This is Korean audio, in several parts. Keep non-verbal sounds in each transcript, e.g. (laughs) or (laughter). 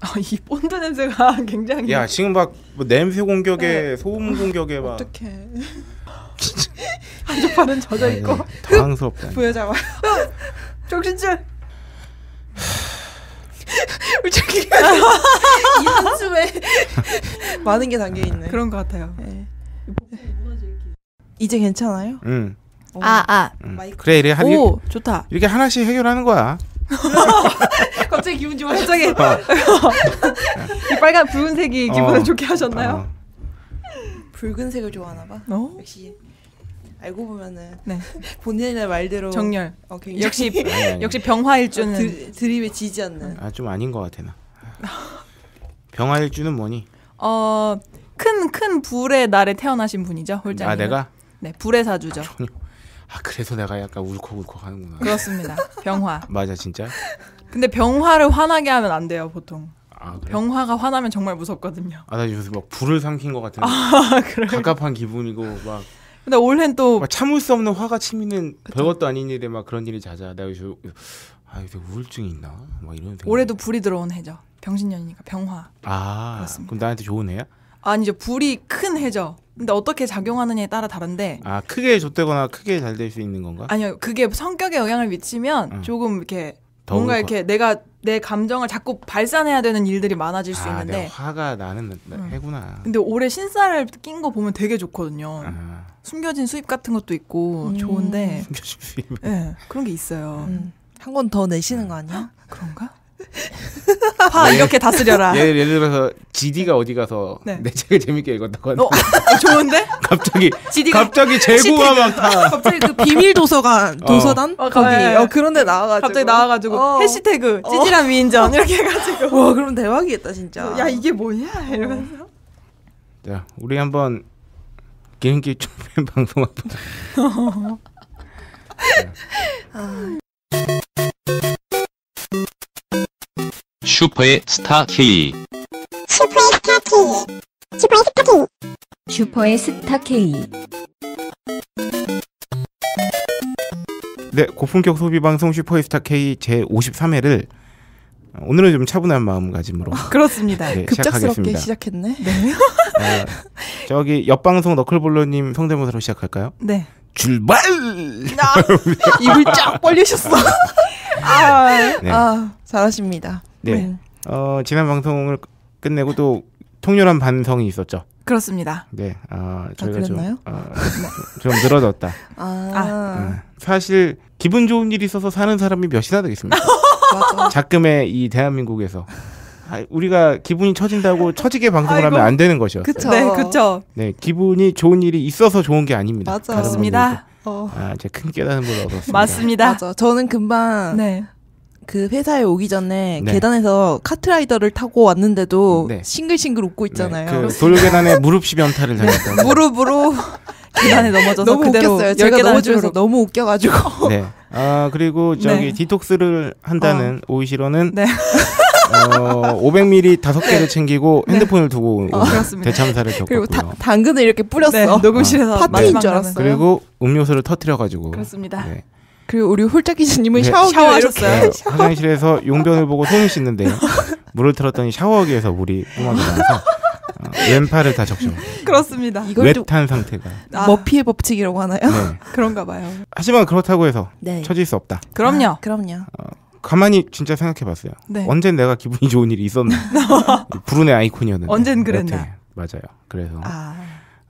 (laughs) 아, 이 본드 냄새가 (laughs) 굉장히. 야 지금 막뭐 냄새 공격에 네. 소음 공격에 막. 어떡해. (laughs) 한쪽 팔은 젖어 있고. 당황스럽다. 그 부여잡아. 정신줄. 울적이 한숨에 많은 게 담겨 있네. 그런 것 같아요. 네. 이제 괜찮아요? 응. 아 아. 응. 그래 이래 한 오, 좋다. 이렇게 하나씩 해결하는 거야. 갑자기 기분 좋아 갑자기 아. 이 빨간 붉은색이 기분을 어. 좋게 하셨나요? 어. 붉은색을 좋아하나 봐. 어? 역시 알고 보면은 네. (laughs) 본인의 말대로 정렬. 어, (laughs) 역시 아니, 아니. 역시 병화일주는 어, 드, 립에 지지 않는. 아 좀 아닌 것 같아 나. 병화일주는 뭐니? 어큰큰 큰 불의 날에 태어나신 분이죠 홀장님. 아 내가? 네 불의 사주죠. 아, 아, 그래서 내가 약간 울컥울컥하는구나. 그렇습니다. 병화. 맞아 진짜. 근데 병화를 화나게 하면 안 돼요 보통. 아, 그래? 병화가 화나면 정말 무섭거든요. 아 나 요새 막 불을 삼킨 것 같은. 아 (laughs) 그래. 갑갑한 기분이고 막. 근데 올해는 또 참을 수 없는 화가 치미는 별것도 아닌 일에 막 그런 일이 자자. 내가 요새 아 요새 우울증이 있나? 막 이런. 올해도 불이 들어온 해죠. 병신년이니까 병화. 아 그렇습니다. 그럼 나한테 좋은 해야? 아니죠 불이 큰 해죠. 근데 어떻게 작용하느냐에 따라 다른데. 아 크게 좋되거나 크게 잘 될 수 있는 건가? 아니요 그게 성격에 영향을 미치면 응. 조금 이렇게 뭔가 이렇게 내가 내 감정을 자꾸 발산해야 되는 일들이 많아질 수 아, 있는데 화가 나는 음. 해구나. 근데 올해 신사를 낀 거 보면 되게 좋거든요. 아. 숨겨진 수입 같은 것도 있고 음. 좋은데 숨겨진 수입. 네, 예, 그런 게 있어요. 음. 한권 더 내시는 거 아니야? 그런가? 화 네. 이렇게 다스려라. 예를, 예를 들어서 GD가 어디 가서 네. 내 책을 재밌게 읽었다고 하는 어, 아, 좋은데? 갑자기 GD가 갑자기 재고가 많다. 갑자기 그 비밀 도서관 어. 도서단 어, 거기 네. 어, 그런데 나와가지고 갑자기 나와가지고 어. 해시태그 어. 찌질한 위인전 이렇게 해가지고 와 그럼 대박이겠다 진짜. 야 이게 뭐냐 이러면서. 어. 자 우리 한번 개인기 (laughs) 초면 방송 한번. (laughs) 슈퍼의 스타 K 슈퍼의 스타 K 슈퍼의 스타 K 슈퍼의 스타 K 네, 고품격 소비 방송 슈퍼의 스타 K 제 53회를 오늘은 좀 차분한 마음가짐으로 (laughs) 그렇습니다. 네, 급작스럽게 시작했네. 네. 어, 저기 옆 방송 너클볼러님 성대모사로 시작할까요? 네. 출발! 아, 입을 쫙 벌리셨어. (laughs) 아, 네. 아, 잘하십니다. 네. 네. 어, 지난 방송을 끝내고 또 통렬한 반성이 있었죠. 그렇습니다. 네, 어, 저희가 아, 네. 좀, 어, 늘어졌다. 아. 아. 사실 기분 좋은 일이 있어서 사는 사람이 몇이나 되겠습니까? (laughs) 작금의 이 대한민국에서 아, 우리가 기분이 처진다고 처지게 방송을 아이고. 하면 안 되는 것이요 그쵸. 네, 그렇죠. 네, 기분이 좋은 일이 있어서 좋은 게 아닙니다. 맞습니다. 어. 아, 제큰 깨달음을 얻었습니다. 맞습니다. 맞아. 저는 금방 네. 그 회사에 오기 전에 네. 계단에서 카트라이더를 타고 왔는데도 네. 싱글싱글 웃고 있잖아요. 네, 그 돌계단에 무릎 시변타를 당했다. 무릎으로 (laughs) 계단에 네. 넘어져서 너무 그대로 웃겼어요. 제가 넘어져서 너무 웃겨가지고. (laughs) 네. 아 그리고 저기 네. 디톡스를 한다는 어. 오이시로는 네. (laughs) 어, 500ml 다섯 개를 네. 챙기고 네. 핸드폰을 두고 어, 대참사를 겪었고요. 그리고 다, 당근을 이렇게 뿌렸어. 녹음실에서 아, 어, 파티인 줄 알았어요. 그리고 음료수를 터트려가지고. 그렇습니다. 그리고 우리 홀짝 기자님은 네, 샤워기 샤워하셨어요? 네, 샤워. 화장실에서 용변을 보고 손을 씻는데 (laughs) 물을 틀었더니 샤워기에서 물이 뿜어져 서 어, 왼팔을 다 적셔. 그렇습니다. 이걸 웨탄 상태가. 아. 머피의 법칙이라고 하나요? 네. (laughs) 그런가 봐요. 하지만 그렇다고 해서 네. 처질 수 없다. 그럼요. 아, 그럼요. 어, 가만히 진짜 생각해봤어요. 네. 언젠 내가 기분이 좋은 일이 있었나? (laughs) 불운의 아이콘이었는데. 언젠 그랬나? 여태. 네, 맞아요. 그래서 아.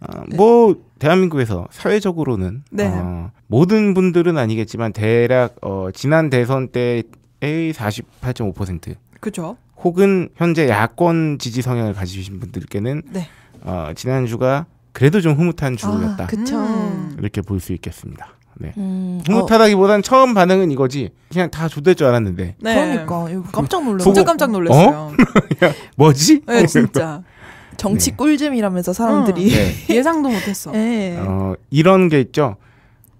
어, 뭐 대한민국에서 사회적으로는 네. 어, 모든 분들은 아니겠지만 대략 어, 지난 대선 때의 48.5% 그죠. 혹은 현재 야권 지지 성향을 가지신 분들께는 네. 어, 지난주가 그래도 좀 흐뭇한 아, 주였다. 아, 음. 이렇게 볼 수 있겠습니다. 네. 음, 어. 흐뭇하다기보단 어. 처음 반응은 이거지. 그냥 다 조될 줄 알았는데. 네. 그러니까 깜짝 놀랐어. 진짜 깜짝 놀랐어요. 어? (laughs) 뭐지? 네, 진짜. 정치 네. 꿀잼이라면서 사람들이 어. 네. (laughs) 예상도 못했어. 네. 어, 이런 게 있죠.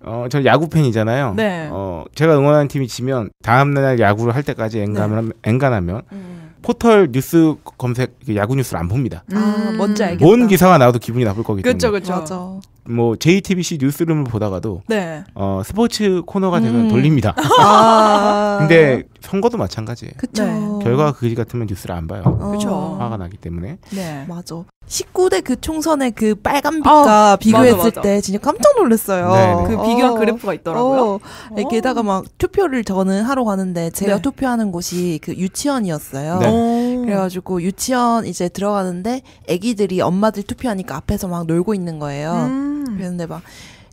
어, 저는 야구 팬이잖아요. 네. 어, 제가 응원하는 팀이 지면 다음 날 야구를 할 때까지 앵간하면 네. 앵간하면 음, 음. 포털 뉴스 검색 그 야구 뉴스를 안 봅니다. 아, 음. 뭔지 알겠다. 뭔 기사가 나와도 기분이 나쁠 거기 때문에. 그렇죠, 그렇죠. 뭐 JTBC 뉴스룸을 보다가도 네. 어, 스포츠 코너가 되면 음. 돌립니다. 아~ 근데 선거도 마찬가지예요. 네. 결과가 그지 같으면 뉴스를 안 봐요. 어. 화가 나기 때문에. 네. 맞아. 19대 그 총선의 그 빨간빛과 아, 비교했을 맞아, 맞아. 때 진짜 깜짝 놀랐어요. 네네. 네. 그 어. 비교한 어, 그래프가 있더라고요. 어. 예, 어. 게다가 막 투표를 저는 하러 가는데 제가 네. 투표하는 곳이 그 유치원이었어요. 네. 그래가지고 유치원 이제 들어가는데 아기들이 엄마들 투표하니까 앞에서 막 놀고 있는 거예요. 음. 그런데 막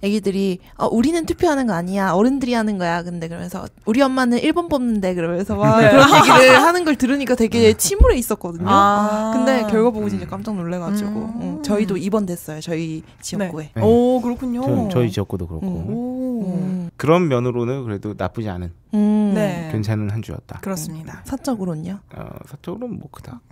애기들이 어, 우리는 투표하는 거 아니야 어른들이 하는 거야 근데 그러면서 우리 엄마는 1번 뽑는데 그러면서 막 네. 그런 얘기를 하는 걸 들으니까 되게 음. 침울해 있었거든요 아~ 근데 결과 보고 진짜 깜짝 놀래가지고 음~ 응. 어, 저희도 2번 됐어요 저희 지역구에 네. 오 네. 그렇군요 저희 지역구도 그렇고 음. 음. 그런 면으로는 그래도 나쁘지 않은 음. 네. 괜찮은 한 주였다 그렇습니다 음. 사적으로는요? 어, 사적으로는 뭐 그닥 (laughs)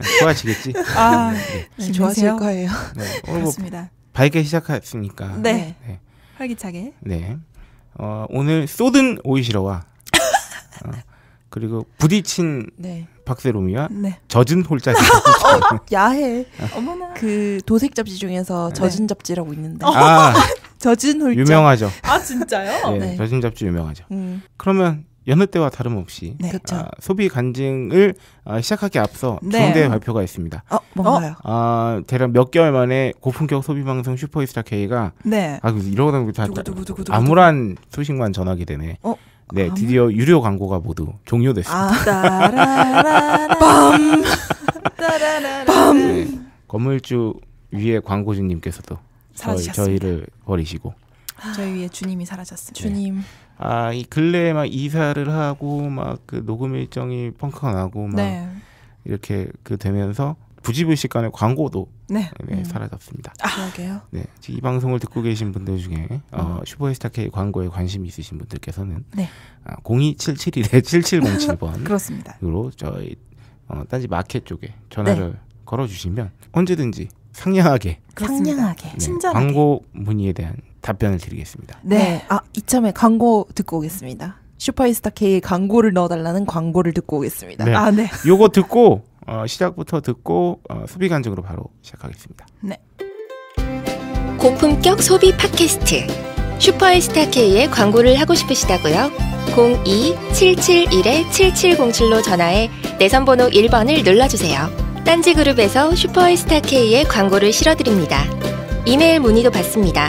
네, 좋아지겠지. (laughs) 아, 네. 네, 네 좋아질 거예요. 네. 오늘 뭐 그렇습니다. 뭐 밝게 시작했으니까. 네. 네. 활기차게. 네. 어, 오늘 쏟은 오이시러와 어, 그리고 부딪힌 네. 박세롬이와 네. 젖은 홀짝 (laughs) 어, 어, 야해. 어. 어머나. 그 도색 접지 중에서 젖은 접지라고 있는데. 어. 아, (laughs) 젖은 홀짝. 유명하죠. 아 진짜요? 예, 네, 젖은 접지 유명하죠. 음. 그러면 여느 때와 다름없이 네, 아, 소비 간증을 아, 시작하기 앞서 네. 중대 발표가 있습니다. 어, 뭔가요? 아, 대략 몇 개월 만에 고품격 소비 방송 슈퍼스타 K가 네. 아, 이러다 보다 암울한 소식만 전하게 되네. 어? 네, 아무... 드디어 유료 광고가 모두 종료됐습니다. 아, (laughs) 네, 건물주 네. 위에 광고주님께서도 사라지셨습니다. 저희, 를 버리시고 저희 위에 주님이 사라졌습니다. 주님. 네. 아, 이 근래에 막 이사를 하고 막 그 녹음 일정이 펑크가 나고 막 네. 이렇게 그 되면서 부지불식 간에 광고도 네. 네, 음. 사라졌습니다. 아, 그러게요. 아. 네, 이 방송을 듣고 계신 분들 중에 어, 음. 어, 슈퍼스타 K 광고에 관심이 있으신 분들께서는 네. 아, 02771에 7707번 그렇습 으로 저희 어, 딴지 마켓 쪽에 전화를 네. 걸어주시면 언제든지 상냥하게 상냥하게 네, 친절하게 광고 문의에 대한 답변을 드리겠습니다. 네. 네. 아, 이참에 광고 듣고 오겠습니다. 슈퍼스타 K 광고를 넣어달라는 광고를 듣고 오겠습니다. 네. 아, 네. 요거 듣고 어, 시작부터 듣고 어, 소비 간증으로 바로 시작하겠습니다. 네. 고품격 소비 팟캐스트 슈퍼스타 K의 광고를 하고 싶으시다고요? 02-771-7707로 전화해 내선번호 1번을 눌러주세요. 딴지그룹에서 슈퍼에스타K의 광고를 실어드립니다. 이메일 문의도 받습니다.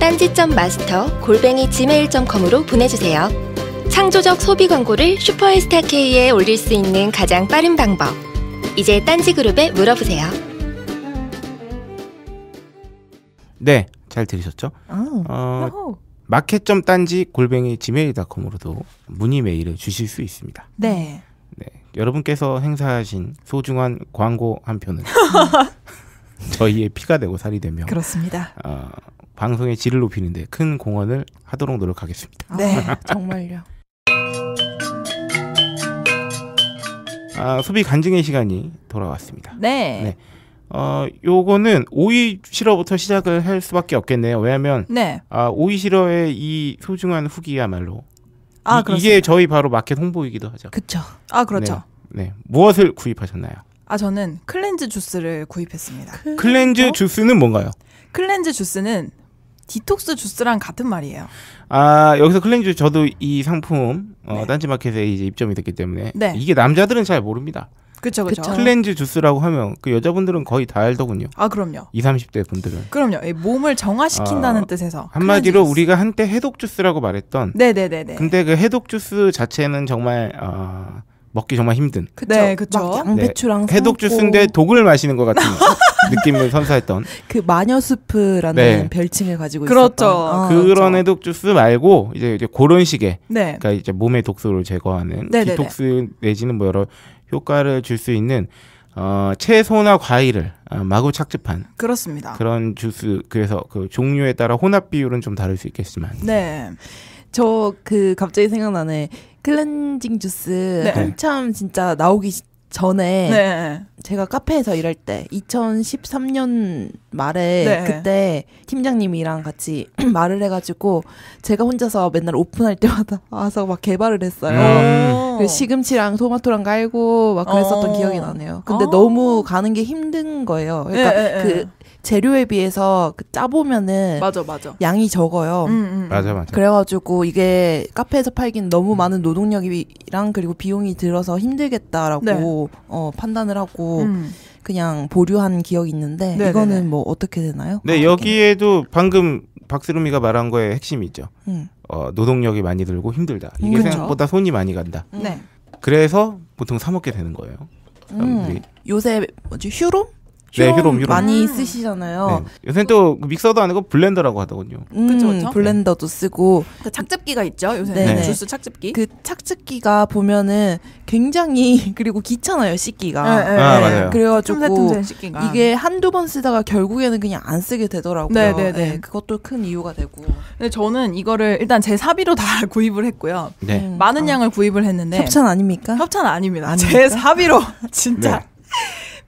딴지 마스터 골뱅이 지메일.com으로 보내주세요. 창조적 소비 광고를 슈퍼에스타K에 올릴 수 있는 가장 빠른 방법. 이제 딴지그룹에 물어보세요. 네, 잘 들으셨죠? 어, 마켓 점 딴지 골뱅이 지메일닷컴으로도 문의 메일을 주실 수 있습니다. 네. 여러분께서 행사하신 소중한 광고 한 편은 (laughs) 저희의 피가 되고 살이 되며 그렇습니다. 어, 방송의 질을 높이는데 큰 공헌을 하도록 노력하겠습니다. 네, (laughs) 정말요. 아, 소비 간증의 시간이 돌아왔습니다. 네. 네. 어, 요거는 오이 실어부터 시작을 할 수밖에 없겠네요. 왜냐면 네. 아, 오이 실어의 이 소중한 후기야말로 아, 이, 게 저희 바로 마켓 홍보이기도 하죠. 그렇죠. 아 그렇죠. 네. 네. 무엇을 구입하셨나요? 아 저는 클렌즈 주스를 구입했습니다. 그... 클렌즈 어? 주스는 뭔가요? 클렌즈 주스는 디톡스 주스랑 같은 말이에요. 아 여기서 클렌즈 저도 이 상품 어, 네. 딴지마켓에 이제 입점이 됐기 때문에 네. 이게 남자들은 잘 모릅니다. 그렇죠, 그렇죠. 클렌즈 주스라고 하면 그 여자분들은 거의 다 알더군요. 아, 그럼요. 20, 30대 분들은. 그럼요. 몸을 정화시킨다는 아, 뜻에서. 한마디로 우리가 한때 해독 주스라고 말했던. 네, 네, 네, 네. 근데 그 해독 주스 자체는 정말 아, 먹기 정말 힘든. 그쵸? 네, 그렇죠. 양배추랑 네, 해독 주스인데 독을 마시는 것 같은 (laughs) 느낌을 선사했던. 그 마녀 수프라는 네. 별칭을 가지고 그렇죠. 있었던. 아, 아, 그런 그렇죠. 해독 주스 말고 이제 이제 그런 식의. 네. 그러니까 이제 몸의 독소를 제거하는 네, 네, 디톡스 네. 내지는 뭐 여러 효과를 줄 수 있는 어, 채소나 과일을 어, 마구 착즙한 그렇습니다. 그런 주스 그래서 그 종류에 따라 혼합 비율은 좀 다를 수 있겠지만 네. 저 그 갑자기 생각나네 클렌징 주스 네. 한참 진짜 나오기 전에 네. 제가 카페에서 일할 때 2013년 말에 네. 그때 팀장님이랑 같이 (clears throat) 말을 해가지고 제가 혼자서 맨날 오픈할 때마다 (laughs) 와서 막 개발을 했어요. 음. 어. 그 시금치랑 토마토랑 깔고 막 그랬었던 어. 기억이 나네요. 근데 어. 너무 가는 게 힘든 거예요. 그러니까 네, 네, 네. 그 재료에 비해서 그 짜보면은 맞아 맞아 양이 적어요. 음, 음, 음. 맞아 맞아. 그래가지고 이게 카페에서 팔긴 너무 많은 노동력이랑 그리고 비용이 들어서 힘들겠다라고 네. 어, 판단을 하고 음. 그냥 보류한 기억이 있는데 네네네. 네, 이거는 네. 뭐 어떻게 되나요? 네 여기에도 방금 박스루이가 말한 거에 핵심이죠. 음. 어, 노동력이 많이 들고 힘들다. 이게 음, 그쵸? 생각보다 손이 많이 간다. 네. 그래서 보통 사 먹게 되는 거예요. 사 요새 뭐지 휴롬? 네, 효롬, 효롬. 많이 쓰시잖아요. 네. 요새 또 믹서도 아니고 블렌더라고 하더군요. 음, 그쵸, 그쵸? 블렌더도 쓰고 그 착즙기가 있죠. 요새 네, 네. 주스 착즙기. 그 착즙기가 보면은 굉장히 (laughs) 그리고 귀찮아요 씻기가. 네, 네, 아, 맞아요. 그래가지고 이게 한두 번 쓰다가 결국에는 그냥 안 쓰게 되더라고요. 네네네. 그것도 큰 이유가 되고. 근데 저는 이거를 일단 제 사비로 다 (laughs) 구입을 했고요. 네. 음, 많은 아. 양을 구입을 했는데 협찬 아닙니까? 협찬 아닙니다. 아닙니까? 제 사비로 (laughs) 진짜.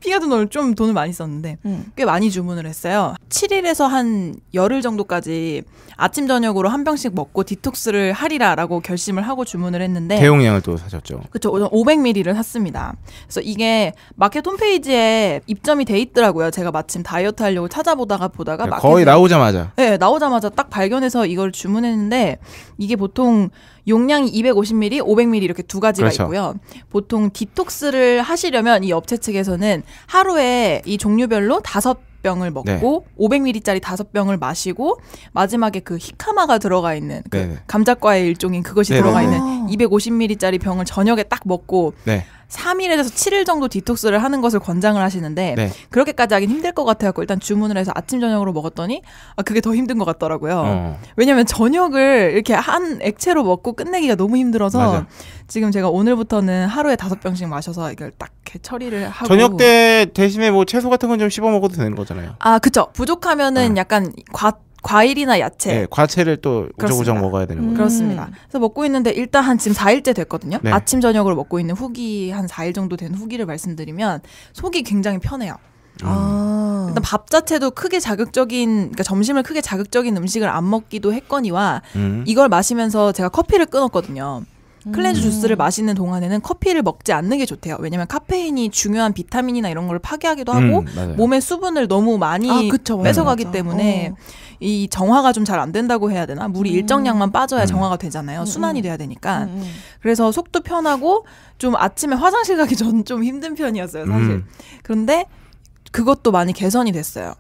피아도 널좀 돈을 많이 썼는데 음. 꽤 많이 주문을 했어요. 7일에서 한 열흘 정도까지 아침 저녁으로 한 병씩 먹고 디톡스를 하리라라고 결심을 하고 주문을 했는데 대용량을 또 사셨죠. 그렇죠. 500ml를 샀습니다. 그래서 이게 마켓 홈페이지에 입점이 돼 있더라고요. 제가 마침 다이어트 하려고 찾아보다가 보다가 네, 거의 나오자마자 네 나오자마자 딱 발견해서 이걸 주문했는데 이게 보통 용량이 250ml, 500ml 이렇게 두 가지가 그렇죠. 있고요. 보통 디톡스를 하시려면 이 업체 측에서는 하루에 이 종류별로 다섯 병을 네. 먹고 네. 500ml짜리 다섯 병을 마시고 마지막에 그 히카마가 들어가 있는 그 네. 감자과의 일종인 그것이 네네. 들어가 네, 있는 250ml짜리 아. 병을 저녁에 딱 먹고 네. 3일에서 7일 정도 디톡스를 하는 것을 권장을 하시는데 네. 그렇게까지 하긴 힘들 것 같아요. 일단 주문을 해서 아침 저녁으로 먹었더니 아, 그게 더 힘든 것 같더라고요. 어. 왜냐면 저녁을 이렇게 한 액체로 먹고 끝내기가 너무 힘들어서 맞아. 지금 제가 오늘부터는 하루에 다섯 병씩 마셔서 이걸 딱 처리를 하고 저녁 때 대신에 뭐 채소 같은 건 좀 씹어 먹어도 되는 거잖아요. 아 그쵸. 부족하면은 어. 약간 과 과일이나 야채. 네, 과채를 또 우정우정 먹어야 되는 음. 거예요. 그렇습니다. 그래서 먹고 있는데 일단 한 지금 4일째 됐거든요. 네. 아침 저녁으로 먹고 있는 후기 한 4일 정도 된 후기를 말씀드리면 속이 굉장히 편해요. 음. 아. 일단 밥 자체도 크게 자극적인 그러니까 점심을 크게 자극적인 음식을 안 먹기도 했거니와 음. 이걸 마시면서 제가 커피를 끊었거든요. 클렌저 음. 주스를 마시는 동안에는 커피를 먹지 않는 게 좋대요. 왜냐면 카페인이 중요한 비타민이나 이런 걸 파괴하기도 음, 하고 음, 몸의 수분을 너무 많이 아, 그쵸, 뺏어가기 때문에 어. 이 정화가 좀 잘 안 된다고 해야 되나? 물이 음. 일정량만 빠져야 음. 정화가 되잖아요. 음, 순환이 돼야 되니까. 그래서 속도 편하고 좀 아침에 화장실 가기 (laughs) 전 좀 힘든 편이었어요, 사실. 그런데 그것도 많이 개선이 됐어요.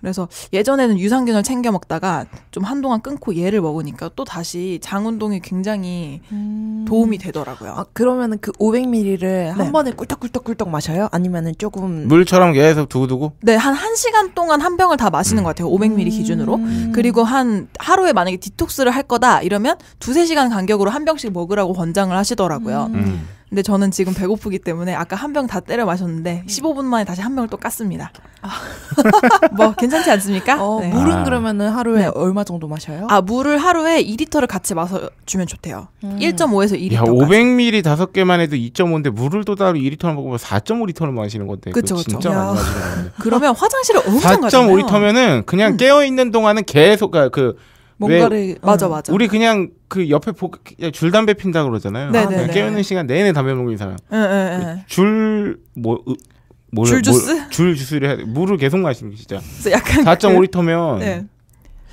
그래서 예전에는 유산균을 챙겨 먹다가 좀 한동안 끊고 얘를 먹으니까 또 다시 장 운동이 굉장히 음... 도움이 되더라고요. 아, 그러면은 그 500ml를 네. 한 번에 꿀떡꿀떡꿀떡 마셔요? 아니면은 조금 물처럼 계속 두고두고? 네, 한 1시간 동안 한 병을 다 마시는 음. 것 같아요. 500ml 음. 기준으로. 음... 그리고 한 하루에 만약에 디톡스를 할 거다 이러면 두세 시간 간격으로 한 병씩 먹으라고 권장을 하시더라고요. 음. 음. 근데 저는 지금 배고프기 때문에 아까 한 병 다 때려 마셨는데 15분 만에 다시 한 병을 또 깠습니다. 아. (laughs) 뭐 괜찮지 않습니까? 어, 네. 물은 아. 그러면은 하루에 네. 얼마 정도 마셔요? 아 물을 하루에 2리터를 같이 마셔 주면 좋대요. 음. 1.5에서 2리터. 야 500ml 다섯 개만 해도 2.5인데 물을 또 따로 2리터를 먹으면 4.5리터를 마시는 건데. 그쵸, 그쵸. 진짜 많이 마시는 건데. 그러면 화장실을 엄청 가잖아요. 4.5리터면은 그냥 음. 깨어 있는 동안은 계속 아, 그 뭔가를 맞아 어. 맞아. 우리 그냥 그 옆에 보, 그냥 줄 담배 핀다 그러잖아요. 네네네. 아, 깨우는 시간 내내 담배 먹는 사람. 네, 예, 예, 예. 줄뭐 줄 주스? 뭐, 줄 주스를 해야 돼. 물을 계속 마시는 게 진짜. 4.5리터면 그, 네.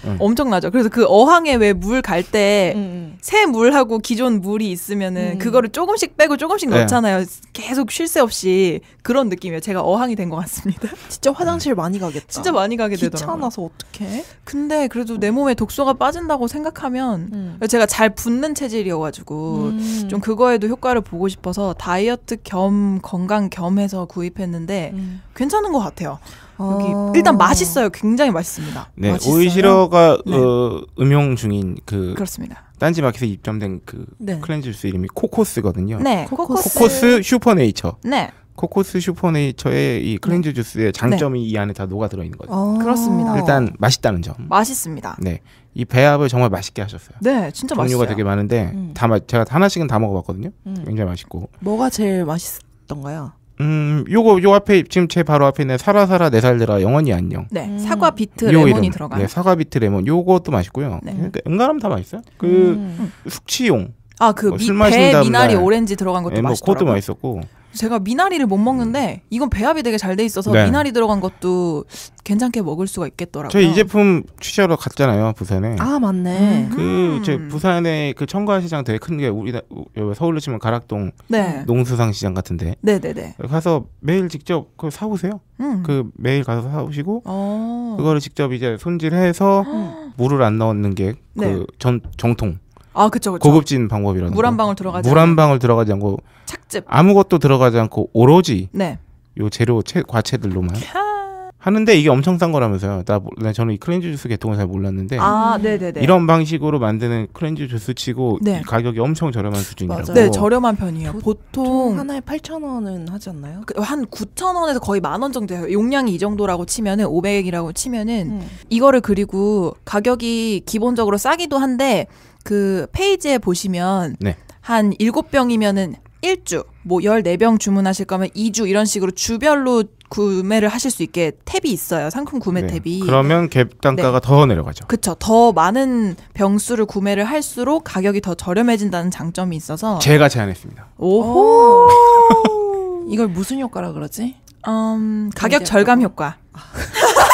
음. 엄청나죠. 그래서 그 어항에 왜 물 갈 때새 음, 음. 물하고 기존 물이 있으면은 음. 그거를 조금씩 빼고 조금씩 네. 넣잖아요. 계속 쉴 새 없이 그런 느낌이에요. 제가 어항이 된 것 같습니다. (laughs) 진짜 화장실 많이 가겠다. 진짜 많이 가게 되더라고요. 귀찮아서 어떡해? 근데 그래도 내 몸에 독소가 빠진다고 생각하면 제가 잘 붓는 체질이어가지고 좀 그거에도 효과를 보고 싶어서 다이어트 겸 건강 겸해서 구입했는데 괜찮은 것 같아요. 여기 어. 일단 맛있어요. 굉장히 맛있습니다. 네, 오이시러가 네. 어, 음용 중인 그 그렇습니다. 딴지 마켓에 입점된 그 네. 클렌징스 이름이 코코스거든요. 네, 코코스, 코코스 슈퍼네이처. 네. 코코스 슈퍼네이처의 이 네. 클렌즈 주스의 네. 장점이 네. 이 안에 다 녹아 들어 있는 거죠. 어. 그렇습니다. 일단 맛있다는 점. 맛있습니다. 네, 이 배합을 정말 맛있게 하셨어요. 네, 진짜 맛있어요. 종류가 되게 많은데 음. 다 마, 제가 하나씩은 다 먹어봤거든요. 음. 굉장히 맛있고. 뭐가 제일 맛있었던가요? 음, 요거 요 앞에 지금 제 바로 앞에 있는 사라사라 네살들아 영원히 안녕. 네, 음. 사과 비트 레몬이 들어가. 네, 사과 비트 레몬 요것도 맛있고요. 네. 그니까 응가람 다 맛있어요. 그 음. 숙취용. 아그배 뭐 미나리 오렌지 들어간 것도 네, 맛있더라고. 뭐 그것도 맛있었고. 제가 미나리를 못 먹는데 이건 배합이 되게 잘 돼 있어서 네. 미나리 들어간 것도 괜찮게 먹을 수가 있겠더라고요. 저희 이 제품 취재하러 갔잖아요, 부산에. 아 맞네. 음. 그제 음. 부산에 그 청과 시장 되게 큰게 우리 서울로 치면 가락동 네. 농수상 시장 같은데. 네네네. 가서 매일 직접 그 사오세요. 음. 그 매일 가서 사오시고 오. 어. 그거를 직접 이제 손질해서 음. 물을 안 넣는 게그 네. 정통. 아, 그쵸, 그쵸. 고급진 방법이라는 물한 방울 들어가지 물한 방울 들어가지 않고 착즙 아무것도 들어가지 않고 오로지 네. 요 재료 채, 과체들로만 캬. 하는데 이게 엄청 싼 거라면서요. 나, 저는 이 클렌즈 주스 개통을 잘 몰랐는데 아, 네네네. 이런 방식으로 만드는 클렌즈 주스치고 네. 가격이 엄청 저렴한 수준이라고. 맞아요. 네, 저렴한 편이에요. 보통 하나에 8 0원은 하지 않나요? 그, 한9 0원에서 거의 만 원 정도 예요 용량이 이 정도라고 치면은 500이라고 치면은 음. 이거를 그리고 가격이 기본적으로 싸기도 한데 그 페이지에 보시면 네. 한 일곱 병이면은 1주, 뭐 14병 주문하실 거면 2주 이런 식으로 주별로 구매를 하실 수 있게 탭이 있어요. 상품 구매 네. 탭이. 그러면 갭 단가가 네. 더 내려가죠. 그렇죠. 더 많은 병수를 구매를 할수록 가격이 더 저렴해진다는 장점이 있어서 제가 제안했습니다. 오호. (laughs) 이걸 무슨 효과라 그러지? 음, 가격 절감 뭐? 효과. (laughs)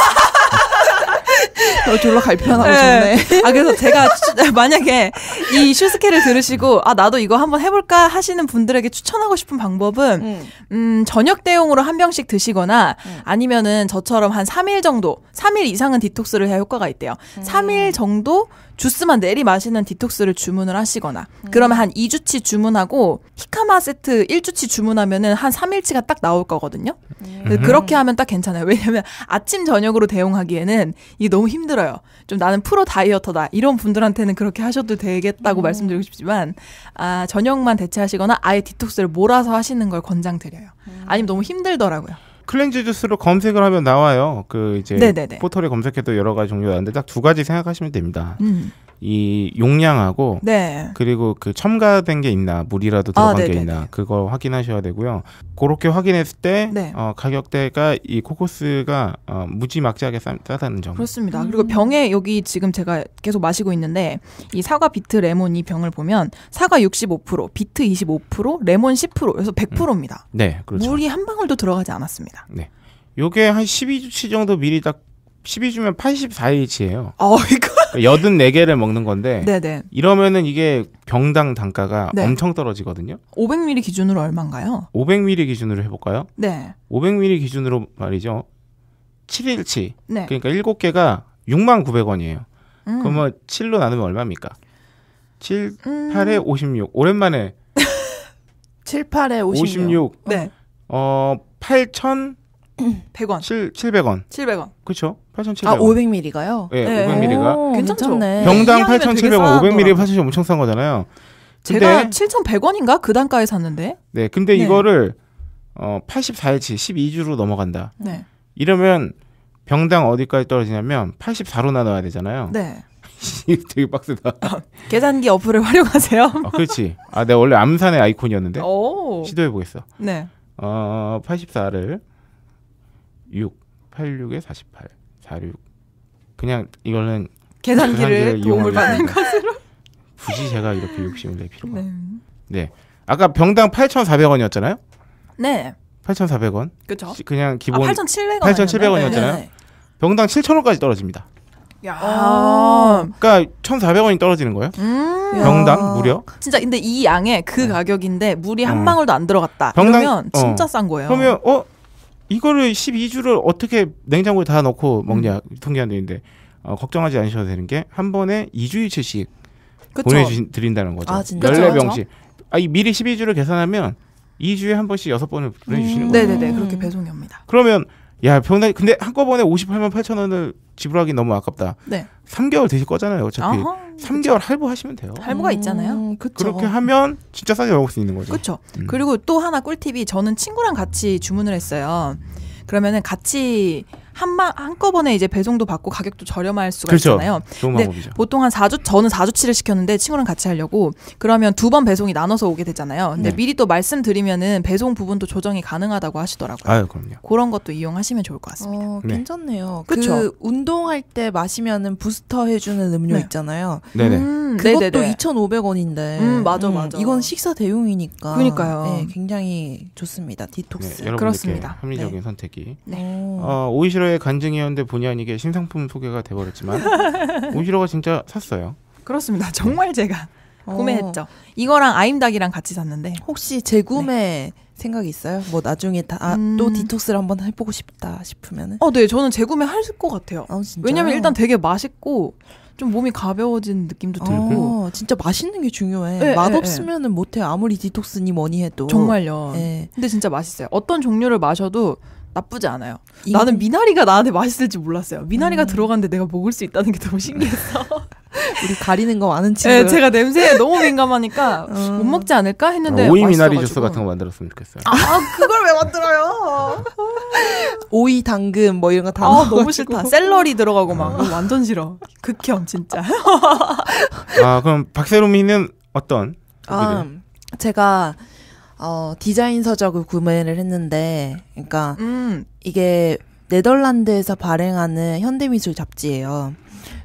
어, 졸라 갈편하고 네. 좋네. (laughs) 아, 그래서 제가 (laughs) 만약에 이 슈스케를 들으시고, 아, 나도 이거 한번 해볼까 하시는 분들에게 추천하고 싶은 방법은, 음, 음 저녁 대용으로 한 병씩 드시거나, 음. 아니면은 저처럼 한 3일 정도, 3일 이상은 디톡스를 해야 효과가 있대요. 음. 3일 정도 주스만 내리 마시는 디톡스를 주문을 하시거나 음. 그러면 한 2주치 주문하고 히카마 세트 1주치 주문하면은 한 3일치가 딱 나올 거거든요. 음. 그렇게 하면 딱 괜찮아요. 왜냐면 아침 저녁으로 대용하기에는 이게 너무 힘들어요. 좀 나는 프로 다이어터다. 이런 분들한테는 그렇게 하셔도 되겠다고 음. 말씀드리고 싶지만 아, 저녁만 대체하시거나 아예 디톡스를 몰아서 하시는 걸 권장드려요. 음. 아니면 너무 힘들더라고요. 클렌즈 주스로 검색을 하면 나와요. 그 이제 네네네. 포털에 검색해도 여러 가지 종류가 있는데 딱 두 가지 생각하시면 됩니다. 음. 이 용량하고 네. 그리고 그 첨가된 게 있나 물이라도 아, 들어간 아, 게 있나 그거 확인하셔야 되고요. 그렇게 확인했을 때 네. 어, 가격대가 이 코코스가 어, 무지막지하게 싸, 싸다는 점. 그렇습니다. 음. 그리고 병에 여기 지금 제가 계속 마시고 있는데 이 사과 비트 레몬 이 병을 보면 사과 65% 비트 25% 레몬 10% 그래서 100%입니다. 음. 네, 그렇죠. 물이 한 방울도 들어가지 않았습니다. 있습니다. 네. 요게 한 12주치 정도 미리 딱 12주면 84일치예요. 어, 이거 84개를 그러니까 먹는 건데 네네. 이러면은 이게 병당 단가가 네. 엄청 떨어지거든요. 500ml 기준으로 얼마인가요? 500ml 기준으로 해 볼까요? 네. 500ml 기준으로 말이죠. 7일치. 네. 그러니까 7개가 6만 900원이에요. 음. 그러면 7로 뭐 나누면 얼마입니까? 7, 음. 8에 56. 오랜만에 7, 8에 56. 56. 네. 어, 8,000 100원. 7 700원. 700원. 그렇죠. 8,700원. 아, 500ml가요? 예, 네, 500ml가. 괜찮죠. 네, 병당 8,700원, 500ml 사실 엄청 싼 거잖아요. 제가 7,100원인가 그 단가에 샀는데. 네, 근데 네. 이거를 어 84일치 12주로 넘어간다. 네. 이러면 병당 어디까지 떨어지냐면 84로 나눠야 되잖아요. 네. (laughs) 되게 빡세다. 어, 계산기 어플을 (laughs) 활용하세요. 아, 그렇지. 아, 내가 원래 암산의 아이콘이었는데. 오. 시도해보겠어. 네. 어, 84를 6, 86에 48, 46. 그냥 이거는 계산기를 도움을 받는 것으로 굳이 제가 이렇게 욕심을 낼 필요가. 네. 네. 아까 병당 8,400원이었잖아요? 네. 8,400원. 그렇죠. 그냥 기본 아, 8,700원. 8,700원이었잖아요. 병당 7,000원까지 떨어집니다. 야. 어. 그러니까 1,400원이 떨어지는 거예요. 음. 병당 무려. 진짜 근데 이 양에 그 음. 가격인데 물이 한 음. 방울도 안 들어갔다. 병당, 이러면 어. 진짜 어. 싼 거예요. 그러면 어 이거를 12주를 어떻게 냉장고에 다 넣고 먹냐 음. 통계안 되는데 어, 걱정하지 않으셔도 되는 게 한 번에 2주일치씩 보내드린다는 거죠. 아, 진짜? 14병씩. 그렇죠. 아, 이 미리 12주를 계산하면 2주에 한 번씩 6번을 보내주시는 음. 거예요. 네네네. 그렇게 배송이 옵니다. 그러면 야 병당 근데 한꺼번에 58만 8천 원을 지불하기 너무 아깝다. 네. 3개월 되실 거잖아요. 어차피 아하, 3개월 그쵸. 할부하시면 돼요. 할부가 있잖아요. 음, 그렇게 하면 진짜 싸게 먹을 수 있는 거죠. 그렇죠. 음. 그리고 또 하나 꿀팁이 저는 친구랑 같이 주문을 했어요. 그러면은 같이 한마 한꺼번에 이제 배송도 받고 가격도 저렴할 수가 그렇죠. 있잖아요. 좋은 방법이죠. 보통 한 4주 저는 4주치를 시켰는데 친구랑 같이 하려고 그러면 두 번 배송이 나눠서 오게 되잖아요. 근데 네. 미리 또 말씀드리면은 배송 부분도 조정이 가능하다고 하시더라고요. 아유, 그럼요. 그런 것도 이용하시면 좋을 것 같습니다. 어, 네. 괜찮네요. 네. 그 운동할 때 마시면은 부스터 해주는 음료 네. 있잖아요. 네네. 음, 음 그것도 네네네. 2,500원인데. 음, 맞아, 음, 맞아. 이건 식사 대용이니까. 그러니까요. 네, 굉장히 좋습니다. 디톡스. 네, 그렇습니다. 합리적인 네. 선택이. 네. 어, 어 오이시로 저의 간증이었는데 본의 아니게 신상품 소개가 돼버렸지만 (laughs) 오시러가 진짜 샀어요. 그렇습니다. 정말 제가 어. 구매했죠. 이거랑 아임닭이랑 같이 샀는데 혹시 재구매 네. 생각이 있어요? 뭐 나중에 다또 아, 음... 디톡스를 한번 해보고 싶다 싶으면은? 어, 네, 저는 재구매 할 것 같아요. 아, 왜냐면 일단 되게 맛있고 좀 몸이 가벼워진 느낌도 들고 아, 진짜 맛있는 게 중요해. 네, 맛 예. 없으면은 못해 아무리 디톡스니 뭐니 해도 정말요. 네. 근데 진짜 맛있어요. 어떤 종류를 마셔도 나쁘지 않아요. 이... 나는 미나리가 나한테 맛있을지 몰랐어요. 미나리가 음. 들어갔는데 내가 먹을 수 있다는 게 너무 신기했어. (laughs) 우리 가리는 거 많은 친구. 네, 제가 냄새에 너무 민감하니까 음. (laughs) 못 먹지 않을까 했는데 오이 미나리 주스 같은 거 만들었으면 좋겠어요. 아 그걸 왜 만들어요? (laughs) 오이 당근 뭐 이런 거다 아, 너무 싫다. 샐러리 들어가고 막 어. 완전 싫어. 극혐 진짜. 아 그럼 박세롬이는 어떤? 아, 제가 어, 디자인 서적을 구매를 했는데, 그러니까 음. 이게 네덜란드에서 발행하는 현대미술 잡지예요.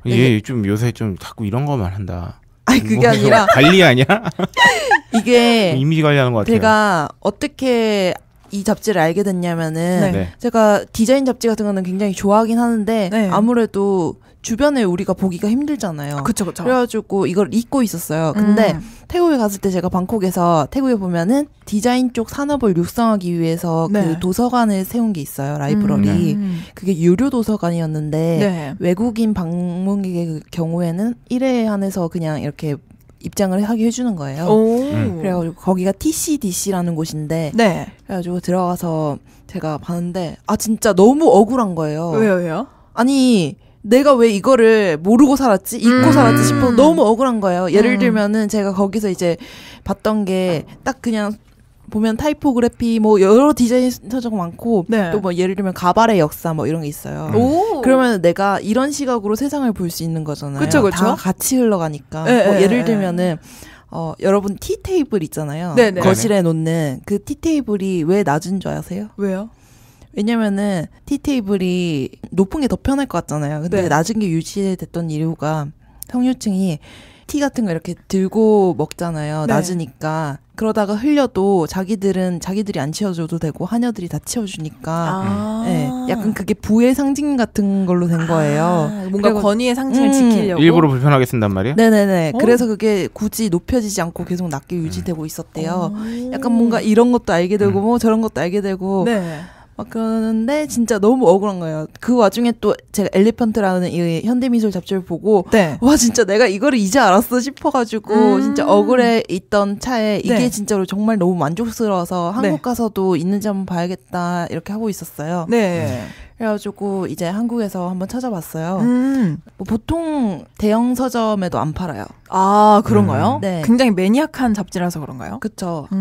얘좀 예, 요새 좀 자꾸 이런 거만 한다. 아니 그게 뭐 아니라 관리 아니야? (laughs) 이게 이미지 관리하는 것 같아요. 제가 어떻게 이 잡지를 알게 됐냐면은 네. 네. 제가 디자인 잡지 같은 거는 굉장히 좋아하긴 하는데 네. 아무래도 주변에 우리가 보기가 힘들잖아요. 그쵸, 그쵸. 그래가지고 이걸 잊고 있었어요. 근데 음. 태국에 갔을 때 제가 방콕에서 태국에 보면은 디자인 쪽 산업을 육성하기 위해서 그 네. 그 도서관을 세운 게 있어요. 라이브러리. 음. 네. 그게 유료 도서관이었는데 네. 외국인 방문객의 그 경우에는 1회에 한해서 그냥 이렇게 입장을 하게 해주는 거예요. 음. 그래가지고 거기가 TCDC라는 곳인데, 네. 그래가지고 들어가서 제가 봤는데, 아, 진짜 너무 억울한 거예요. 왜요, 왜요? 아니, 내가 왜 이거를 모르고 살았지 잊고 음. 살았지 싶어 서 음. 너무 억울한 거예요. 예를 음. 들면은 제가 거기서 이제 봤던 게 딱 그냥 보면 타이포그래피 뭐 여러 디자인 서적 많고 네. 또뭐 예를 들면 가발의 역사 뭐 이런 게 있어요. 음. 오. 그러면 내가 이런 시각으로 세상을 볼 수 있는 거잖아요. 그쵸, 그쵸? 다 같이 흘러가니까. 네, 뭐 네, 예를 예. 들면은 어 여러분 티 테이블 있잖아요. 네, 네. 네, 거실에 놓는 그 티 테이블이 왜 낮은 줄 아세요? 왜요? 왜냐면은 티테이블이 높은 게 더 편할 것 같잖아요. 근데 네. 낮은 게 유지됐던 이유가 성유층이 티 같은 거 이렇게 들고 먹잖아요. 네. 낮으니까. 그러다가 흘려도 자기들은 자기들이 안 치워줘도 되고 하녀들이 다 치워주니까 아~ 네, 약간 그게 부의 상징 같은 걸로 된 거예요. 아~ 뭔가 권위의 상징을 음~ 지키려고 일부러 불편하게 쓴단 말이야? 네네네. 어? 그래서 그게 굳이 높여지지 않고 계속 낮게 유지되고 있었대요. 어. 약간 뭔가 이런 것도 알게 되고 음. 뭐 저런 것도 알게 되고 네. 막 그러는데 진짜 너무 억울한 거예요. 그 와중에 또 제가 엘리펀트라는 이 현대미술 잡지를 보고 네. 와 진짜 내가 이거를 이제 알았어 싶어가지고 음. 진짜 억울해 있던 차에 이게 네. 진짜로 정말 너무 만족스러워서 한국 네. 가서도 있는지 한번 봐야겠다 이렇게 하고 있었어요. 네. 그래가지고 이제 한국에서 한번 찾아봤어요. 음. 뭐 보통 대형 서점에도 안 팔아요. 아 그런가요? 음. 네. 굉장히 매니악한 잡지라서 그런가요? 그쵸. 음.